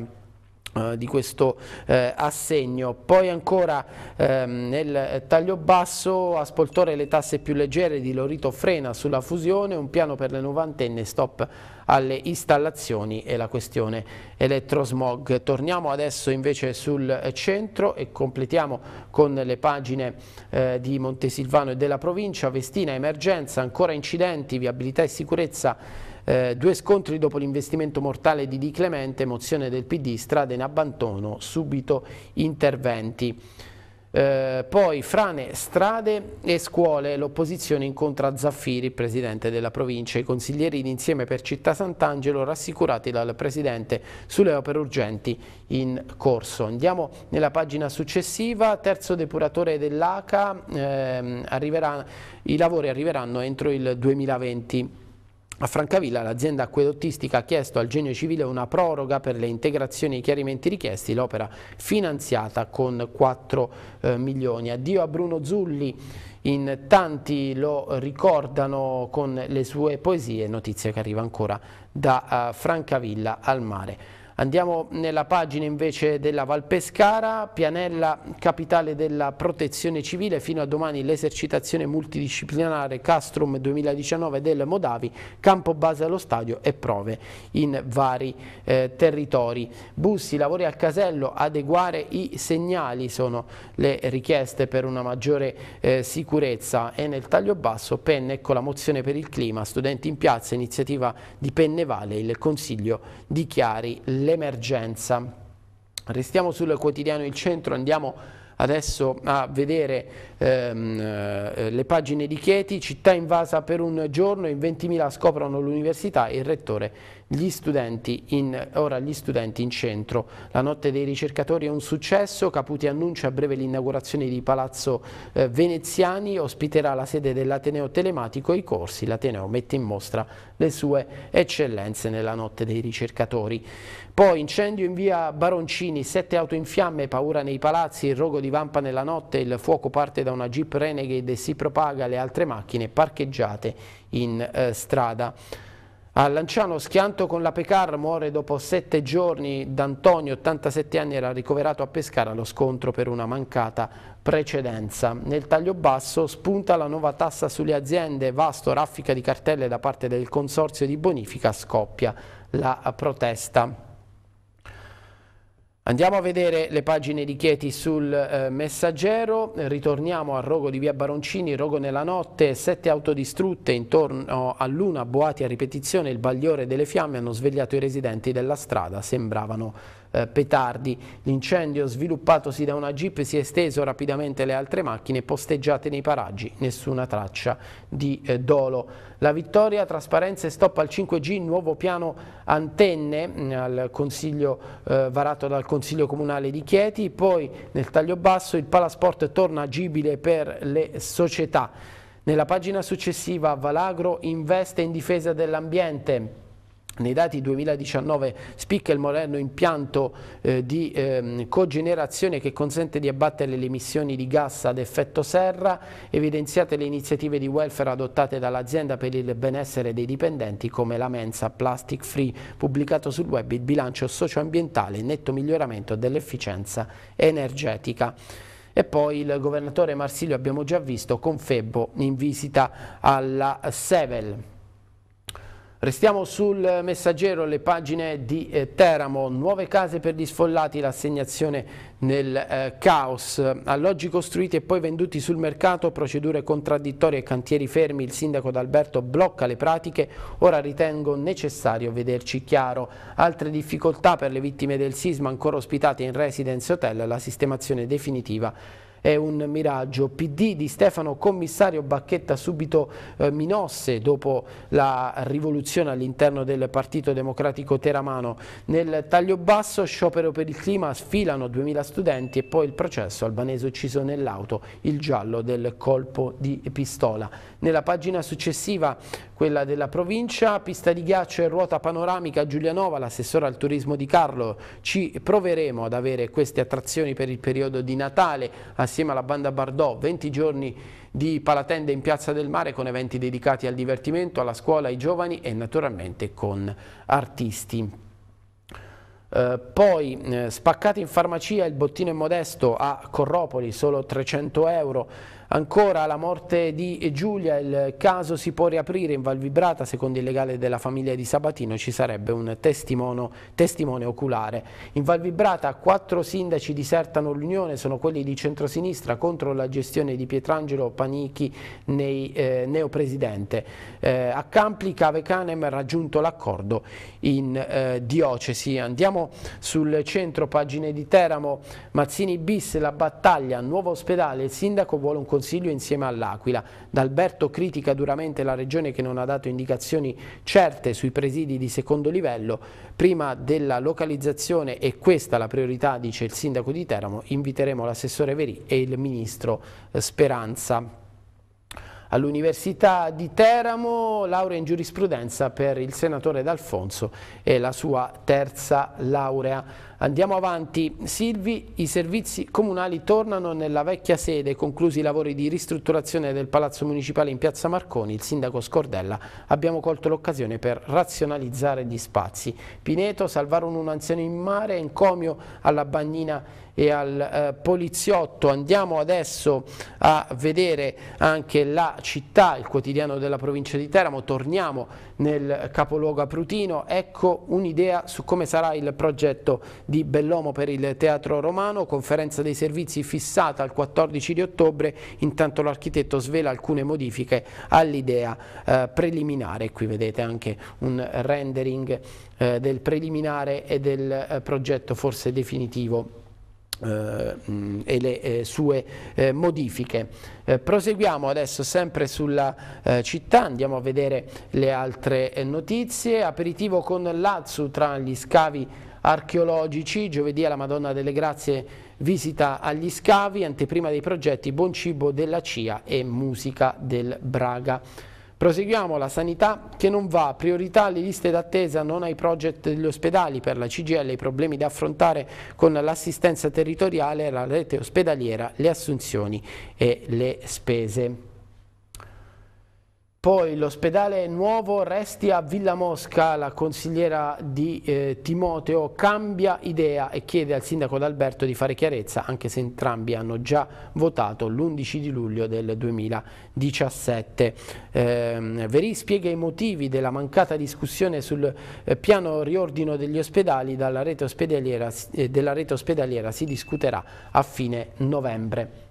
eh, di questo eh, assegno. Poi ancora ehm, nel taglio basso a Spoltore le tasse più leggere di Lorito Frena sulla fusione, un piano per le novantenne, stop alle installazioni e la questione elettrosmog. Torniamo adesso invece sul eh, centro e completiamo con le pagine eh, di Montesilvano e della provincia, Vestina, emergenza, ancora incidenti, viabilità e sicurezza eh, due scontri dopo l'investimento mortale di Di Clemente, mozione del PD, strade in abbandono, subito interventi. Eh, poi frane, strade e scuole, l'opposizione incontra Zaffiri, presidente della provincia, i consiglieri insieme per Città Sant'Angelo rassicurati dal presidente sulle opere urgenti in corso. Andiamo nella pagina successiva, terzo depuratore dell'ACA, eh, i lavori arriveranno entro il 2020. A Francavilla l'azienda acquedottistica ha chiesto al genio civile una proroga per le integrazioni e i chiarimenti richiesti, l'opera finanziata con 4 eh, milioni. Addio a Bruno Zulli, in tanti lo ricordano con le sue poesie, notizie che arriva ancora da eh, Francavilla al mare. Andiamo nella pagina invece della Valpescara, Pianella capitale della protezione civile, fino a domani l'esercitazione multidisciplinare Castrum 2019 del Modavi, campo base allo stadio e prove in vari eh, territori. Bussi, lavori al casello, adeguare i segnali sono le richieste per una maggiore eh, sicurezza e nel taglio basso penne con ecco la mozione per il clima, studenti in piazza, iniziativa di Penne Pennevale, il Consiglio dichiari le l'emergenza. Restiamo sul quotidiano Il Centro, andiamo adesso a vedere ehm, eh, le pagine di Chieti, città invasa per un giorno, in 20.000 scoprono l'università e il rettore, gli studenti in, ora gli studenti in centro. La notte dei ricercatori è un successo, Caputi annuncia a breve l'inaugurazione di Palazzo eh, Veneziani, ospiterà la sede dell'Ateneo Telematico e i corsi, l'Ateneo mette in mostra le sue eccellenze nella notte dei ricercatori. Poi incendio in via Baroncini, sette auto in fiamme, paura nei palazzi, il rogo divampa nella notte, il fuoco parte da una Jeep Renegade e si propaga alle altre macchine parcheggiate in eh, strada. A Lanciano schianto con la Pecar muore dopo sette giorni D'Antonio, 87 anni, era ricoverato a Pescara allo scontro per una mancata precedenza. Nel taglio basso spunta la nuova tassa sulle aziende, vasto raffica di cartelle da parte del consorzio di bonifica, scoppia la protesta. Andiamo a vedere le pagine di Chieti sul eh, messaggero, ritorniamo al rogo di via Baroncini, rogo nella notte, sette auto distrutte intorno a luna, boati a ripetizione, il bagliore delle fiamme hanno svegliato i residenti della strada, sembravano eh, petardi. L'incendio sviluppatosi da una jeep si è esteso rapidamente alle altre macchine posteggiate nei paraggi, nessuna traccia di eh, dolo. La vittoria, trasparenza e stop al 5G, nuovo piano antenne mm, al consiglio, eh, varato dal Consiglio Comunale di Chieti, poi nel taglio basso il palasport torna agibile per le società. Nella pagina successiva Valagro investe in difesa dell'ambiente, nei dati 2019 spicca il moderno impianto eh, di ehm, cogenerazione che consente di abbattere le emissioni di gas ad effetto serra, evidenziate le iniziative di welfare adottate dall'azienda per il benessere dei dipendenti come la mensa plastic free, pubblicato sul web il bilancio socioambientale, netto miglioramento dell'efficienza energetica e poi il governatore Marsilio abbiamo già visto con Febbo in visita alla Sevel. Restiamo sul messaggero, le pagine di eh, Teramo, nuove case per gli sfollati, l'assegnazione nel eh, caos, alloggi costruiti e poi venduti sul mercato, procedure contraddittorie e cantieri fermi, il sindaco D'Alberto blocca le pratiche, ora ritengo necessario vederci chiaro. Altre difficoltà per le vittime del sisma ancora ospitate in residence hotel, la sistemazione definitiva è un miraggio. PD di Stefano Commissario Bacchetta subito eh, minosse dopo la rivoluzione all'interno del Partito Democratico Teramano. Nel taglio basso sciopero per il clima sfilano 2000 studenti e poi il processo albanese ucciso nell'auto, il giallo del colpo di pistola. Nella pagina successiva quella della provincia, pista di ghiaccio e ruota panoramica Giulianova, l'assessore al turismo di Carlo, ci proveremo ad avere queste attrazioni per il periodo di Natale assieme alla banda Bardò, 20 giorni di palatende in Piazza del Mare con eventi dedicati al divertimento, alla scuola, ai giovani e naturalmente con artisti. Eh, poi eh, spaccati in farmacia il bottino è modesto a Corropoli, solo 300 euro, Ancora la morte di Giulia, il caso si può riaprire in Val Vibrata, secondo il legale della famiglia di Sabatino ci sarebbe un testimone oculare. In Val Vibrata quattro sindaci disertano l'Unione, sono quelli di centrosinistra contro la gestione di Pietrangelo Panichi nei, eh, neopresidente. Eh, a Campli Cave Canem ha raggiunto l'accordo in eh, diocesi. Andiamo sul centro, pagine di Teramo, Mazzini bis, la battaglia, nuovo ospedale, il sindaco vuole un consiglio Consiglio insieme all'Aquila. D'Alberto critica duramente la Regione che non ha dato indicazioni certe sui presidi di secondo livello. Prima della localizzazione e questa la priorità, dice il Sindaco di Teramo, inviteremo l'assessore Veri e il Ministro eh, Speranza all'Università di Teramo, laurea in giurisprudenza per il senatore D'Alfonso e la sua terza laurea. Andiamo avanti. Silvi, i servizi comunali tornano nella vecchia sede, conclusi i lavori di ristrutturazione del Palazzo Municipale in Piazza Marconi, il sindaco Scordella, abbiamo colto l'occasione per razionalizzare gli spazi. Pineto, salvarono un anziano in mare, encomio alla bagnina e al eh, poliziotto. Andiamo adesso a vedere anche la città, il quotidiano della provincia di Teramo, torniamo nel capoluogo aprutino, ecco un'idea su come sarà il progetto di Bellomo per il Teatro Romano, conferenza dei servizi fissata il 14 di ottobre, intanto l'architetto svela alcune modifiche all'idea eh, preliminare, qui vedete anche un rendering eh, del preliminare e del eh, progetto forse definitivo eh, e le eh, sue eh, modifiche. proseguiamo adesso sempre sulla città, andiamo a vedere le altre notizie. Aperitivo con l'Azzu tra gli scavi archeologici, giovedì alla Madonna delle Grazie visita agli scavi, anteprima dei progetti Buon Cibo della CIA e Musica del Braga. Proseguiamo la sanità che non va, priorità alle liste d'attesa, non ai project degli ospedali per la CGL, i problemi da affrontare con l'assistenza territoriale, la rete ospedaliera, le assunzioni e le spese. Poi l'ospedale nuovo resti a Villa Mosca, la consigliera di eh, Timoteo cambia idea e chiede al sindaco D'Alberto di fare chiarezza anche se entrambi hanno già votato l'11 di luglio del 2017. Eh, Verì spiega i motivi della mancata discussione sul eh, piano riordino degli ospedali dalla rete ospedaliera, eh, della rete ospedaliera si discuterà a fine novembre.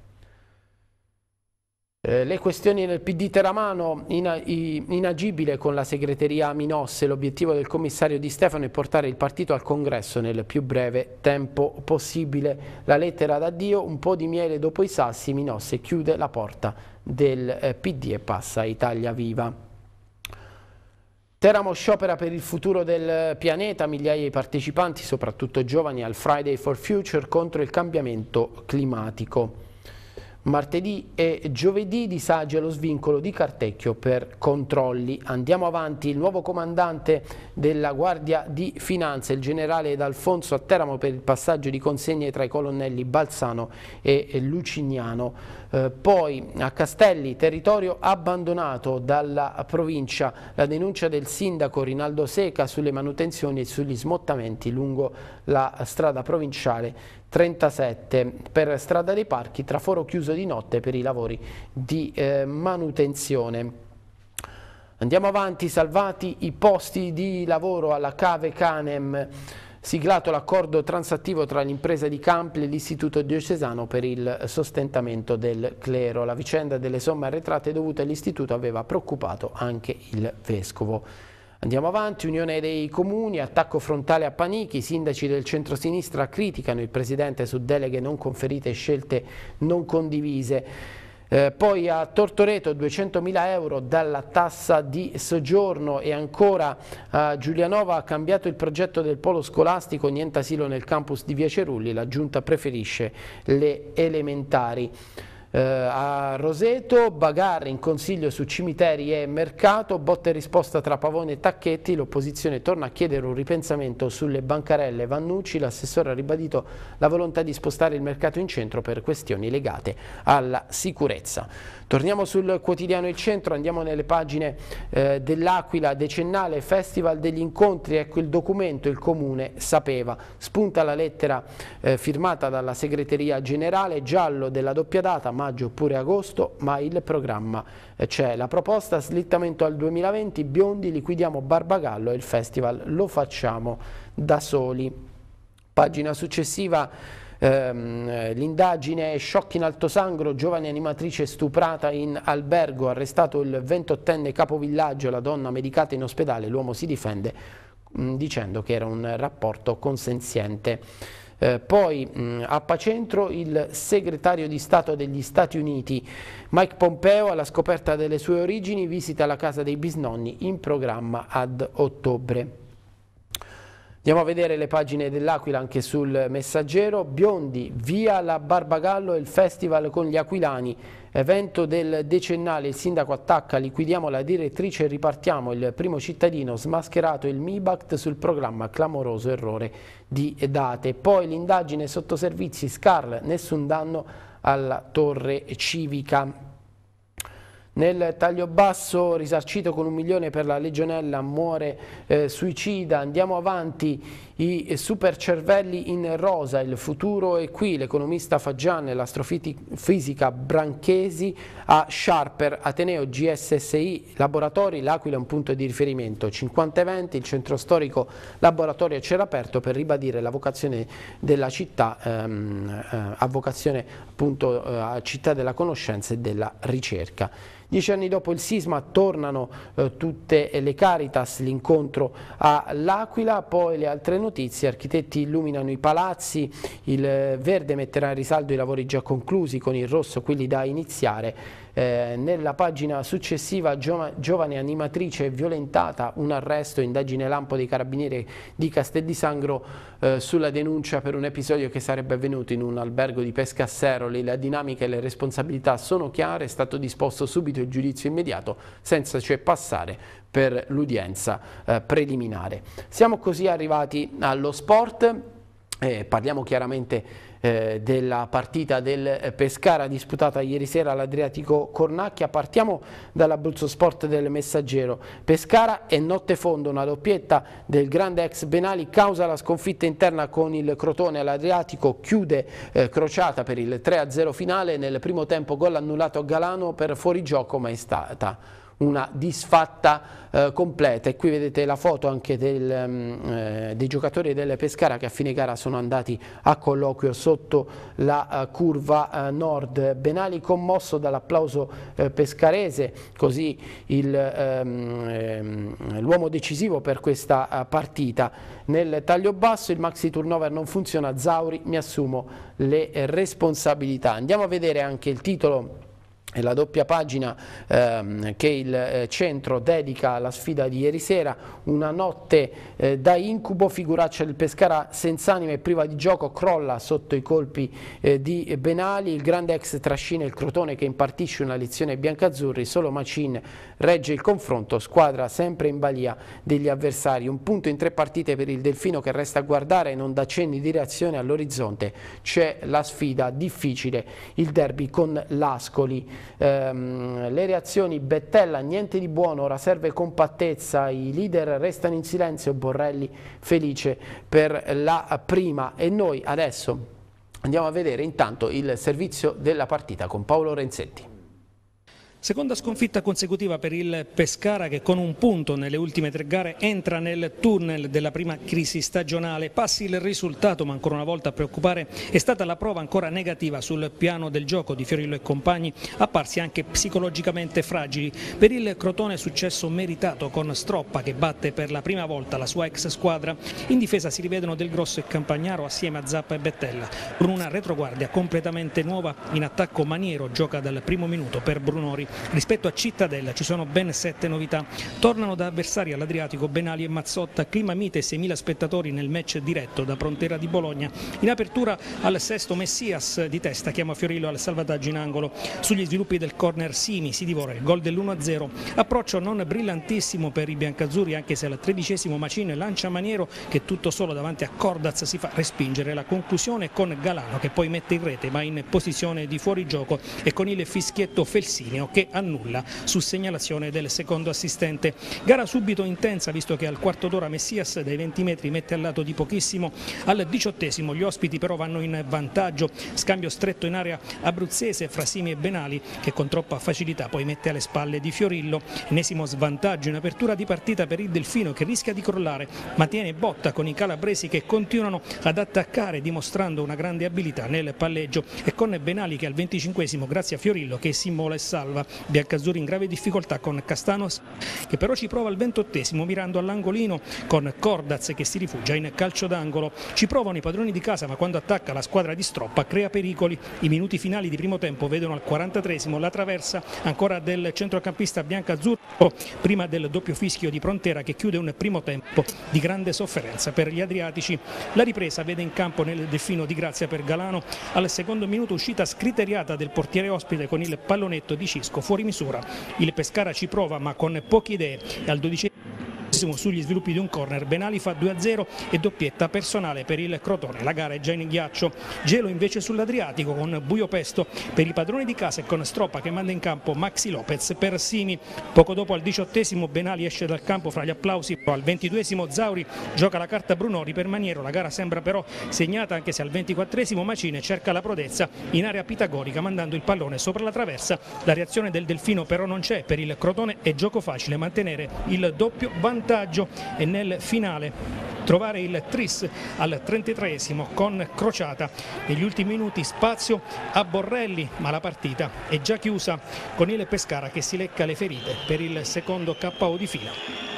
Eh, le questioni nel PD Teramano, ina, inagibile con la segreteria Minosse, l'obiettivo del commissario Di Stefano è portare il partito al congresso nel più breve tempo possibile. La lettera d'addio, un po' di miele dopo i sassi, Minosse chiude la porta del eh, PD e passa a Italia Viva. Teramo sciopera per il futuro del pianeta, migliaia di partecipanti, soprattutto giovani, al Friday for Future contro il cambiamento climatico. Martedì e giovedì disagi allo svincolo di Cartecchio per controlli. Andiamo avanti, il nuovo comandante della Guardia di Finanza, il generale D'Alfonso a Teramo per il passaggio di consegne tra i colonnelli Balzano e Lucignano. Eh, poi a Castelli, territorio abbandonato dalla provincia, la denuncia del sindaco Rinaldo Seca sulle manutenzioni e sugli smottamenti lungo la strada provinciale 37 per strada dei parchi, traforo chiuso di notte per i lavori di eh, manutenzione. Andiamo avanti, salvati i posti di lavoro alla Cave Canem siglato l'accordo transattivo tra l'impresa di Campli e l'Istituto Diocesano per il sostentamento del clero. La vicenda delle somme arretrate dovute all'Istituto aveva preoccupato anche il Vescovo. Andiamo avanti, Unione dei Comuni, attacco frontale a Panichi, i sindaci del centro-sinistra criticano il Presidente su deleghe non conferite e scelte non condivise. Eh, poi a Tortoreto 200.000 euro dalla tassa di soggiorno e ancora a Giulianova ha cambiato il progetto del polo scolastico, niente asilo nel campus di Via Cerulli, la giunta preferisce le elementari eh, a Roseto, bagarre in consiglio su cimiteri e mercato, botte e risposta tra Pavone e Tacchetti, l'opposizione torna a chiedere un ripensamento sulle bancarelle Vannucci, l'assessore ha ribadito la volontà di spostare il mercato in centro per questioni legate alla sicurezza. Torniamo sul quotidiano Il Centro, andiamo nelle pagine eh, dell'Aquila, decennale Festival degli Incontri, ecco il documento, il Comune sapeva. Spunta la lettera eh, firmata dalla segreteria generale, giallo della doppia data, maggio oppure agosto, ma il programma eh, c'è. La proposta slittamento al 2020, biondi, liquidiamo Barbagallo e il festival lo facciamo da soli. Pagina successiva ehm, eh, l'indagine Sciocchi in Alto Sangro, giovane animatrice stuprata in albergo, arrestato il 28enne capovillaggio, la donna medicata in ospedale, l'uomo si difende mm, dicendo che era un rapporto consenziente. Eh, poi mh, mm, a Pacentro il segretario di Stato degli Stati Uniti Mike Pompeo alla scoperta delle sue origini visita la casa dei bisnonni in programma ad ottobre. Andiamo a vedere le pagine dell'Aquila anche sul messaggero. Biondi, via la Barbagallo e il festival con gli aquilani. Evento del decennale, il sindaco attacca, liquidiamo la direttrice e ripartiamo. Il primo cittadino smascherato il MIBACT sul programma clamoroso errore di date. Poi l'indagine sotto servizi, Scarl, nessun danno alla torre civica. Nel taglio basso risarcito con un milione per la legionella, muore eh, suicida, andiamo avanti, i super cervelli in rosa, il futuro è qui, l'economista Faggian e l'astrofisica Branchesi a Sharper, Ateneo, GSSI, Laboratori, L'Aquila è un punto di riferimento, 50 eventi, il centro storico Laboratorio c'era aperto per ribadire la vocazione della città, ehm, eh, a vocazione appunto eh, a città della conoscenza e della ricerca. Dieci anni dopo il sisma tornano eh, tutte le Caritas, l'incontro all'Aquila, poi le altre notizie, architetti illuminano i palazzi, il eh, verde metterà in risaldo i lavori già conclusi con il rosso, quelli da iniziare eh, nella pagina successiva giova, giovane animatrice violentata, un arresto, indagine lampo dei carabinieri di Castel di Sangro eh, sulla denuncia per un episodio che sarebbe avvenuto in un albergo di Pescassero, la dinamica e le responsabilità sono chiare, è stato disposto subito il giudizio immediato senza cioè passare per l'udienza eh, preliminare. Siamo così arrivati allo sport, eh, parliamo chiaramente eh, della partita del Pescara disputata ieri sera all'Adriatico Cornacchia. Partiamo dall'Abruzzo Sport del Messaggero. Pescara e notte fondo, una doppietta del grande ex Benali causa la sconfitta interna con il Crotone all'Adriatico, chiude eh, crociata per il 3-0 finale, nel primo tempo gol annullato a Galano per fuorigioco ma è stata una disfatta eh, completa e qui vedete la foto anche del, mm, eh, dei giocatori del Pescara che a fine gara sono andati a colloquio sotto la eh, curva eh, nord. Benali commosso dall'applauso eh, pescarese, così ehm, ehm, l'uomo decisivo per questa eh, partita. Nel taglio basso il maxi turnover non funziona, Zauri mi assumo le responsabilità. Andiamo a vedere anche il titolo è la doppia pagina ehm, che il eh, centro dedica alla sfida di ieri sera, una notte eh, da incubo, figuraccia del Pescara senza anima e priva di gioco, crolla sotto i colpi eh, di Benali, il grande ex trascina il Crotone che impartisce una lezione biancazzurri, solo Macin regge il confronto, squadra sempre in balia degli avversari, un punto in tre partite per il Delfino che resta a guardare e non dà cenni di reazione all'orizzonte, c'è la sfida difficile, il derby con l'Ascoli ehm, le reazioni Bettella, niente di buono, ora serve compattezza, i leader restano in silenzio, Borrelli felice per la prima e noi adesso andiamo a vedere intanto il servizio della partita con Paolo Renzetti. Seconda sconfitta consecutiva per il Pescara che con un punto nelle ultime tre gare entra nel tunnel della prima crisi stagionale. Passi il risultato ma ancora una volta a preoccupare è stata la prova ancora negativa sul piano del gioco di Fiorillo e compagni apparsi anche psicologicamente fragili. Per il Crotone successo meritato con Stroppa che batte per la prima volta la sua ex squadra. In difesa si rivedono Del Grosso e Campagnaro assieme a Zappa e Bettella con una retroguardia completamente nuova. In attacco Maniero gioca dal primo minuto per Brunori Rispetto a Cittadella ci sono ben sette novità. Tornano da avversari all'Adriatico Benali e Mazzotta, clima mite e 6.000 spettatori nel match diretto da Prontera di Bologna. In apertura al sesto Messias di testa chiama Fiorillo al salvataggio in angolo. Sugli sviluppi del corner Simi si divora il gol dell'1-0. Approccio non brillantissimo per i biancazzurri anche se al tredicesimo Macino e lancia Maniero che tutto solo davanti a Cordaz si fa respingere la conclusione con Galano che poi mette in rete ma in posizione di fuorigioco e con il fischietto Felsineo che che annulla su segnalazione del secondo assistente. Gara subito intensa visto che al quarto d'ora Messias dai 20 metri mette al lato di pochissimo, al diciottesimo gli ospiti però vanno in vantaggio, scambio stretto in area abruzzese fra Simi e Benali che con troppa facilità poi mette alle spalle di Fiorillo, ennesimo svantaggio in apertura di partita per il Delfino che rischia di crollare ma tiene botta con i calabresi che continuano ad attaccare dimostrando una grande abilità nel palleggio e con Benali che al 25 grazie a Fiorillo che si mola e salva. Biancazzurri in grave difficoltà con Castanos che però ci prova al ventottesimo mirando all'angolino con Cordaz che si rifugia in calcio d'angolo. Ci provano i padroni di casa ma quando attacca la squadra di Stroppa crea pericoli. I minuti finali di primo tempo vedono al 43 la traversa ancora del centrocampista biancazzurro prima del doppio fischio di Prontera che chiude un primo tempo di grande sofferenza per gli Adriatici. La ripresa vede in campo nel Delfino di Grazia per Galano al secondo minuto uscita scriteriata del portiere ospite con il pallonetto di Cisco fuori misura. Il Pescara ci prova ma con poche idee e al 12 sugli sviluppi di un corner, Benali fa 2-0 e doppietta personale per il Crotone. La gara è già in ghiaccio, gelo invece sull'Adriatico con buio pesto per i padroni di casa e con Stroppa che manda in campo Maxi Lopez per Sini. Poco dopo al diciottesimo Benali esce dal campo fra gli applausi, al ventiduesimo Zauri gioca la carta Brunori per Maniero, la gara sembra però segnata anche se al ventiquattresimo Macine cerca la prodezza in area pitagorica mandando il pallone sopra la traversa. La reazione del Delfino però non c'è, per il Crotone è gioco facile mantenere il doppio vantaggio vantaggio e nel finale trovare il tris al 33 esimo con crociata. Negli ultimi minuti spazio a Borrelli, ma la partita è già chiusa con il Pescara che si lecca le ferite per il secondo KO di fila.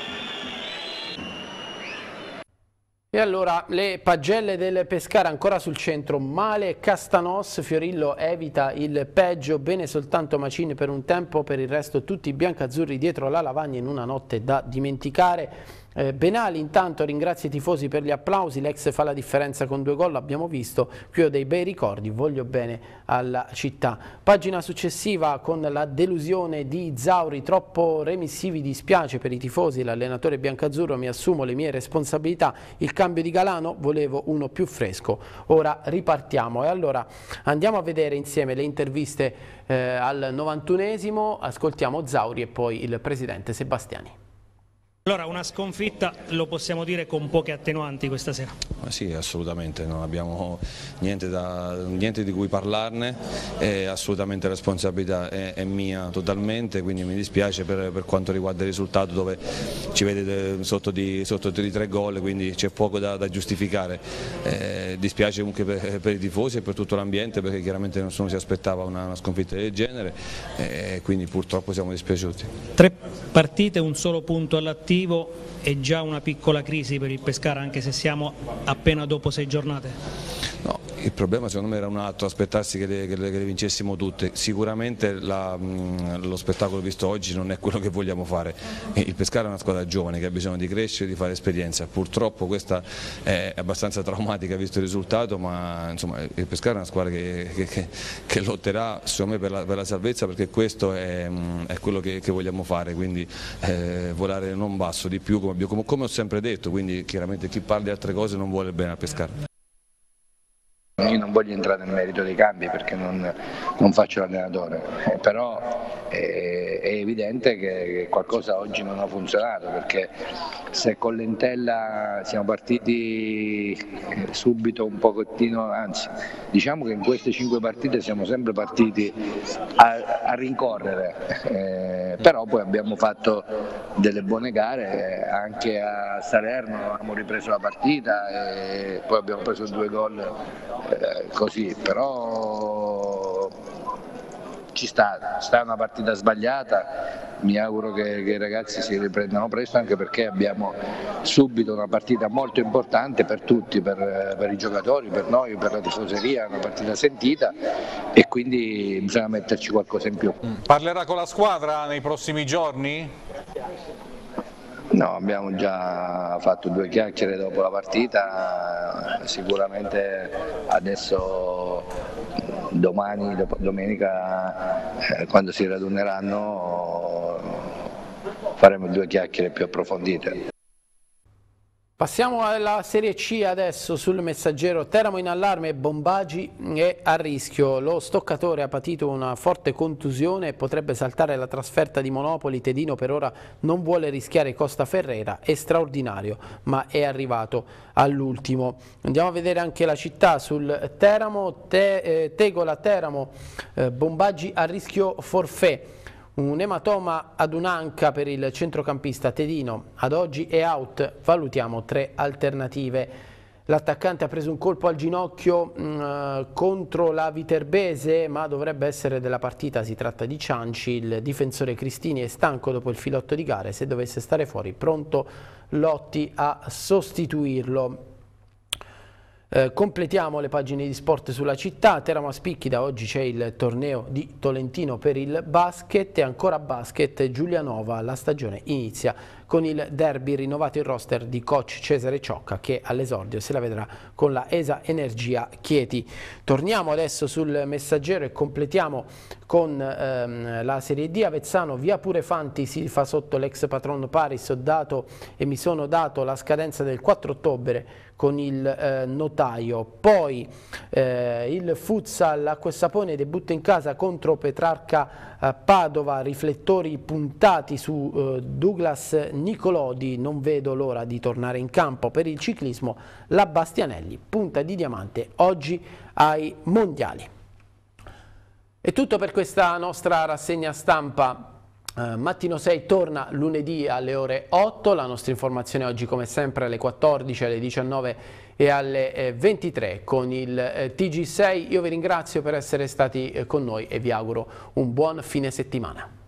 E allora le pagelle del Pescara ancora sul centro, male Castanos, Fiorillo evita il peggio, bene soltanto Macini per un tempo, per il resto tutti i biancazzurri dietro la lavagna in una notte da dimenticare. Eh, Benali intanto ringrazio i tifosi per gli applausi, l'ex fa la differenza con due gol, l'abbiamo visto, qui ho dei bei ricordi, voglio bene alla città. Pagina successiva con la delusione di Zauri, troppo remissivi, dispiace per i tifosi, l'allenatore biancazzurro mi assumo le mie responsabilità, il cambio di Galano volevo uno più fresco, ora ripartiamo e allora andiamo a vedere insieme le interviste eh, al 91esimo, ascoltiamo Zauri e poi il presidente Sebastiani. Allora una sconfitta lo possiamo dire con poche attenuanti questa sera? Ma sì assolutamente, non abbiamo niente, da, niente di cui parlarne, è assolutamente responsabilità è, è, mia totalmente, quindi mi dispiace per, per, quanto riguarda il risultato dove ci vedete sotto di, sotto di tre gol, quindi c'è poco da, da giustificare, eh, dispiace comunque per, per, i tifosi e per tutto l'ambiente perché chiaramente nessuno si aspettava una, una sconfitta del genere, eh, quindi purtroppo siamo dispiaciuti. Tre partite, un solo punto all'attivo attivo è già una piccola crisi per il Pescara anche se siamo appena dopo sei giornate? No, il problema secondo me era un altro, aspettarsi che le, che le, che le vincessimo tutte. Sicuramente la, lo spettacolo visto oggi non è quello che vogliamo fare. Il Pescara è una squadra giovane che ha bisogno di crescere, e di fare esperienza. Purtroppo questa è abbastanza traumatica visto il risultato, ma insomma, il Pescara è una squadra che, che lotterà secondo me per la, per la, salvezza perché questo è, è quello che, vogliamo fare, quindi eh, volare non basso di più, come, come ho sempre detto, quindi chiaramente chi parla di altre cose non vuole bene a pescare. Io non voglio entrare nel merito dei cambi perché non, non faccio l'allenatore, eh, però è, evidente che qualcosa oggi non ha funzionato perché se con l'entella siamo partiti eh, subito un pochettino, anzi diciamo che in queste cinque partite siamo sempre partiti a, a rincorrere, eh, però poi abbiamo fatto delle buone gare eh, anche a Salerno, abbiamo ripreso la partita e poi abbiamo preso due gol eh, così, però ci sta, sta una partita sbagliata, mi auguro che, che, i ragazzi si riprendano presto anche perché abbiamo subito una partita molto importante per tutti, per, per, i giocatori, per noi, per la tifoseria, una partita sentita e quindi bisogna metterci qualcosa in più. Mm. Parlerà con la squadra nei prossimi giorni? No, abbiamo già fatto due chiacchiere dopo la partita, sicuramente adesso domani, dopo, domenica, eh, quando si raduneranno faremo due chiacchiere più approfondite. Passiamo alla Serie C adesso sul messaggero Teramo in allarme, bombaggi e a rischio. Lo stoccatore ha patito una forte contusione e potrebbe saltare la trasferta di Monopoli. Tedino per ora non vuole rischiare Costa Ferrera, è straordinario ma è arrivato all'ultimo. Andiamo a vedere anche la città sul Teramo, Te, eh, Tegola Teramo, eh, Bombagi a rischio forfè. Un ematoma ad un'anca per il centrocampista Tedino. Ad oggi è out, valutiamo tre alternative. L'attaccante ha preso un colpo al ginocchio mh, mm, contro la Viterbese, ma dovrebbe essere della partita, si tratta di Cianci. Il difensore Cristini è stanco dopo il filotto di gare, se dovesse stare fuori pronto Lotti a sostituirlo. Eh, completiamo le pagine di sport sulla città, Teramo Spicchi da oggi c'è il torneo di Tolentino per il basket e ancora basket Giulianova, la stagione inizia con il derby rinnovato il roster di coach Cesare Ciocca che all'esordio se la vedrà con la ESA Energia Chieti. Torniamo adesso sul messaggero e completiamo con ehm, la Serie D. Avezzano via pure Fanti si fa sotto l'ex patron Paris. Ho dato e mi sono dato la scadenza del 4 ottobre con il eh, notaio. Poi eh, il futsal a Sapone debutta in casa contro Petrarca eh, Padova, riflettori puntati su eh, Douglas Nicolodi, non vedo l'ora di tornare in campo per il ciclismo, la Bastianelli, punta di diamante oggi ai mondiali. È tutto per questa nostra rassegna stampa. Uh, mattino 6 torna lunedì alle ore 8, la nostra informazione oggi come sempre alle 14, alle 19 e alle 23 eh, con il eh, TG6. Io vi ringrazio per essere stati eh, con noi e vi auguro un buon fine settimana.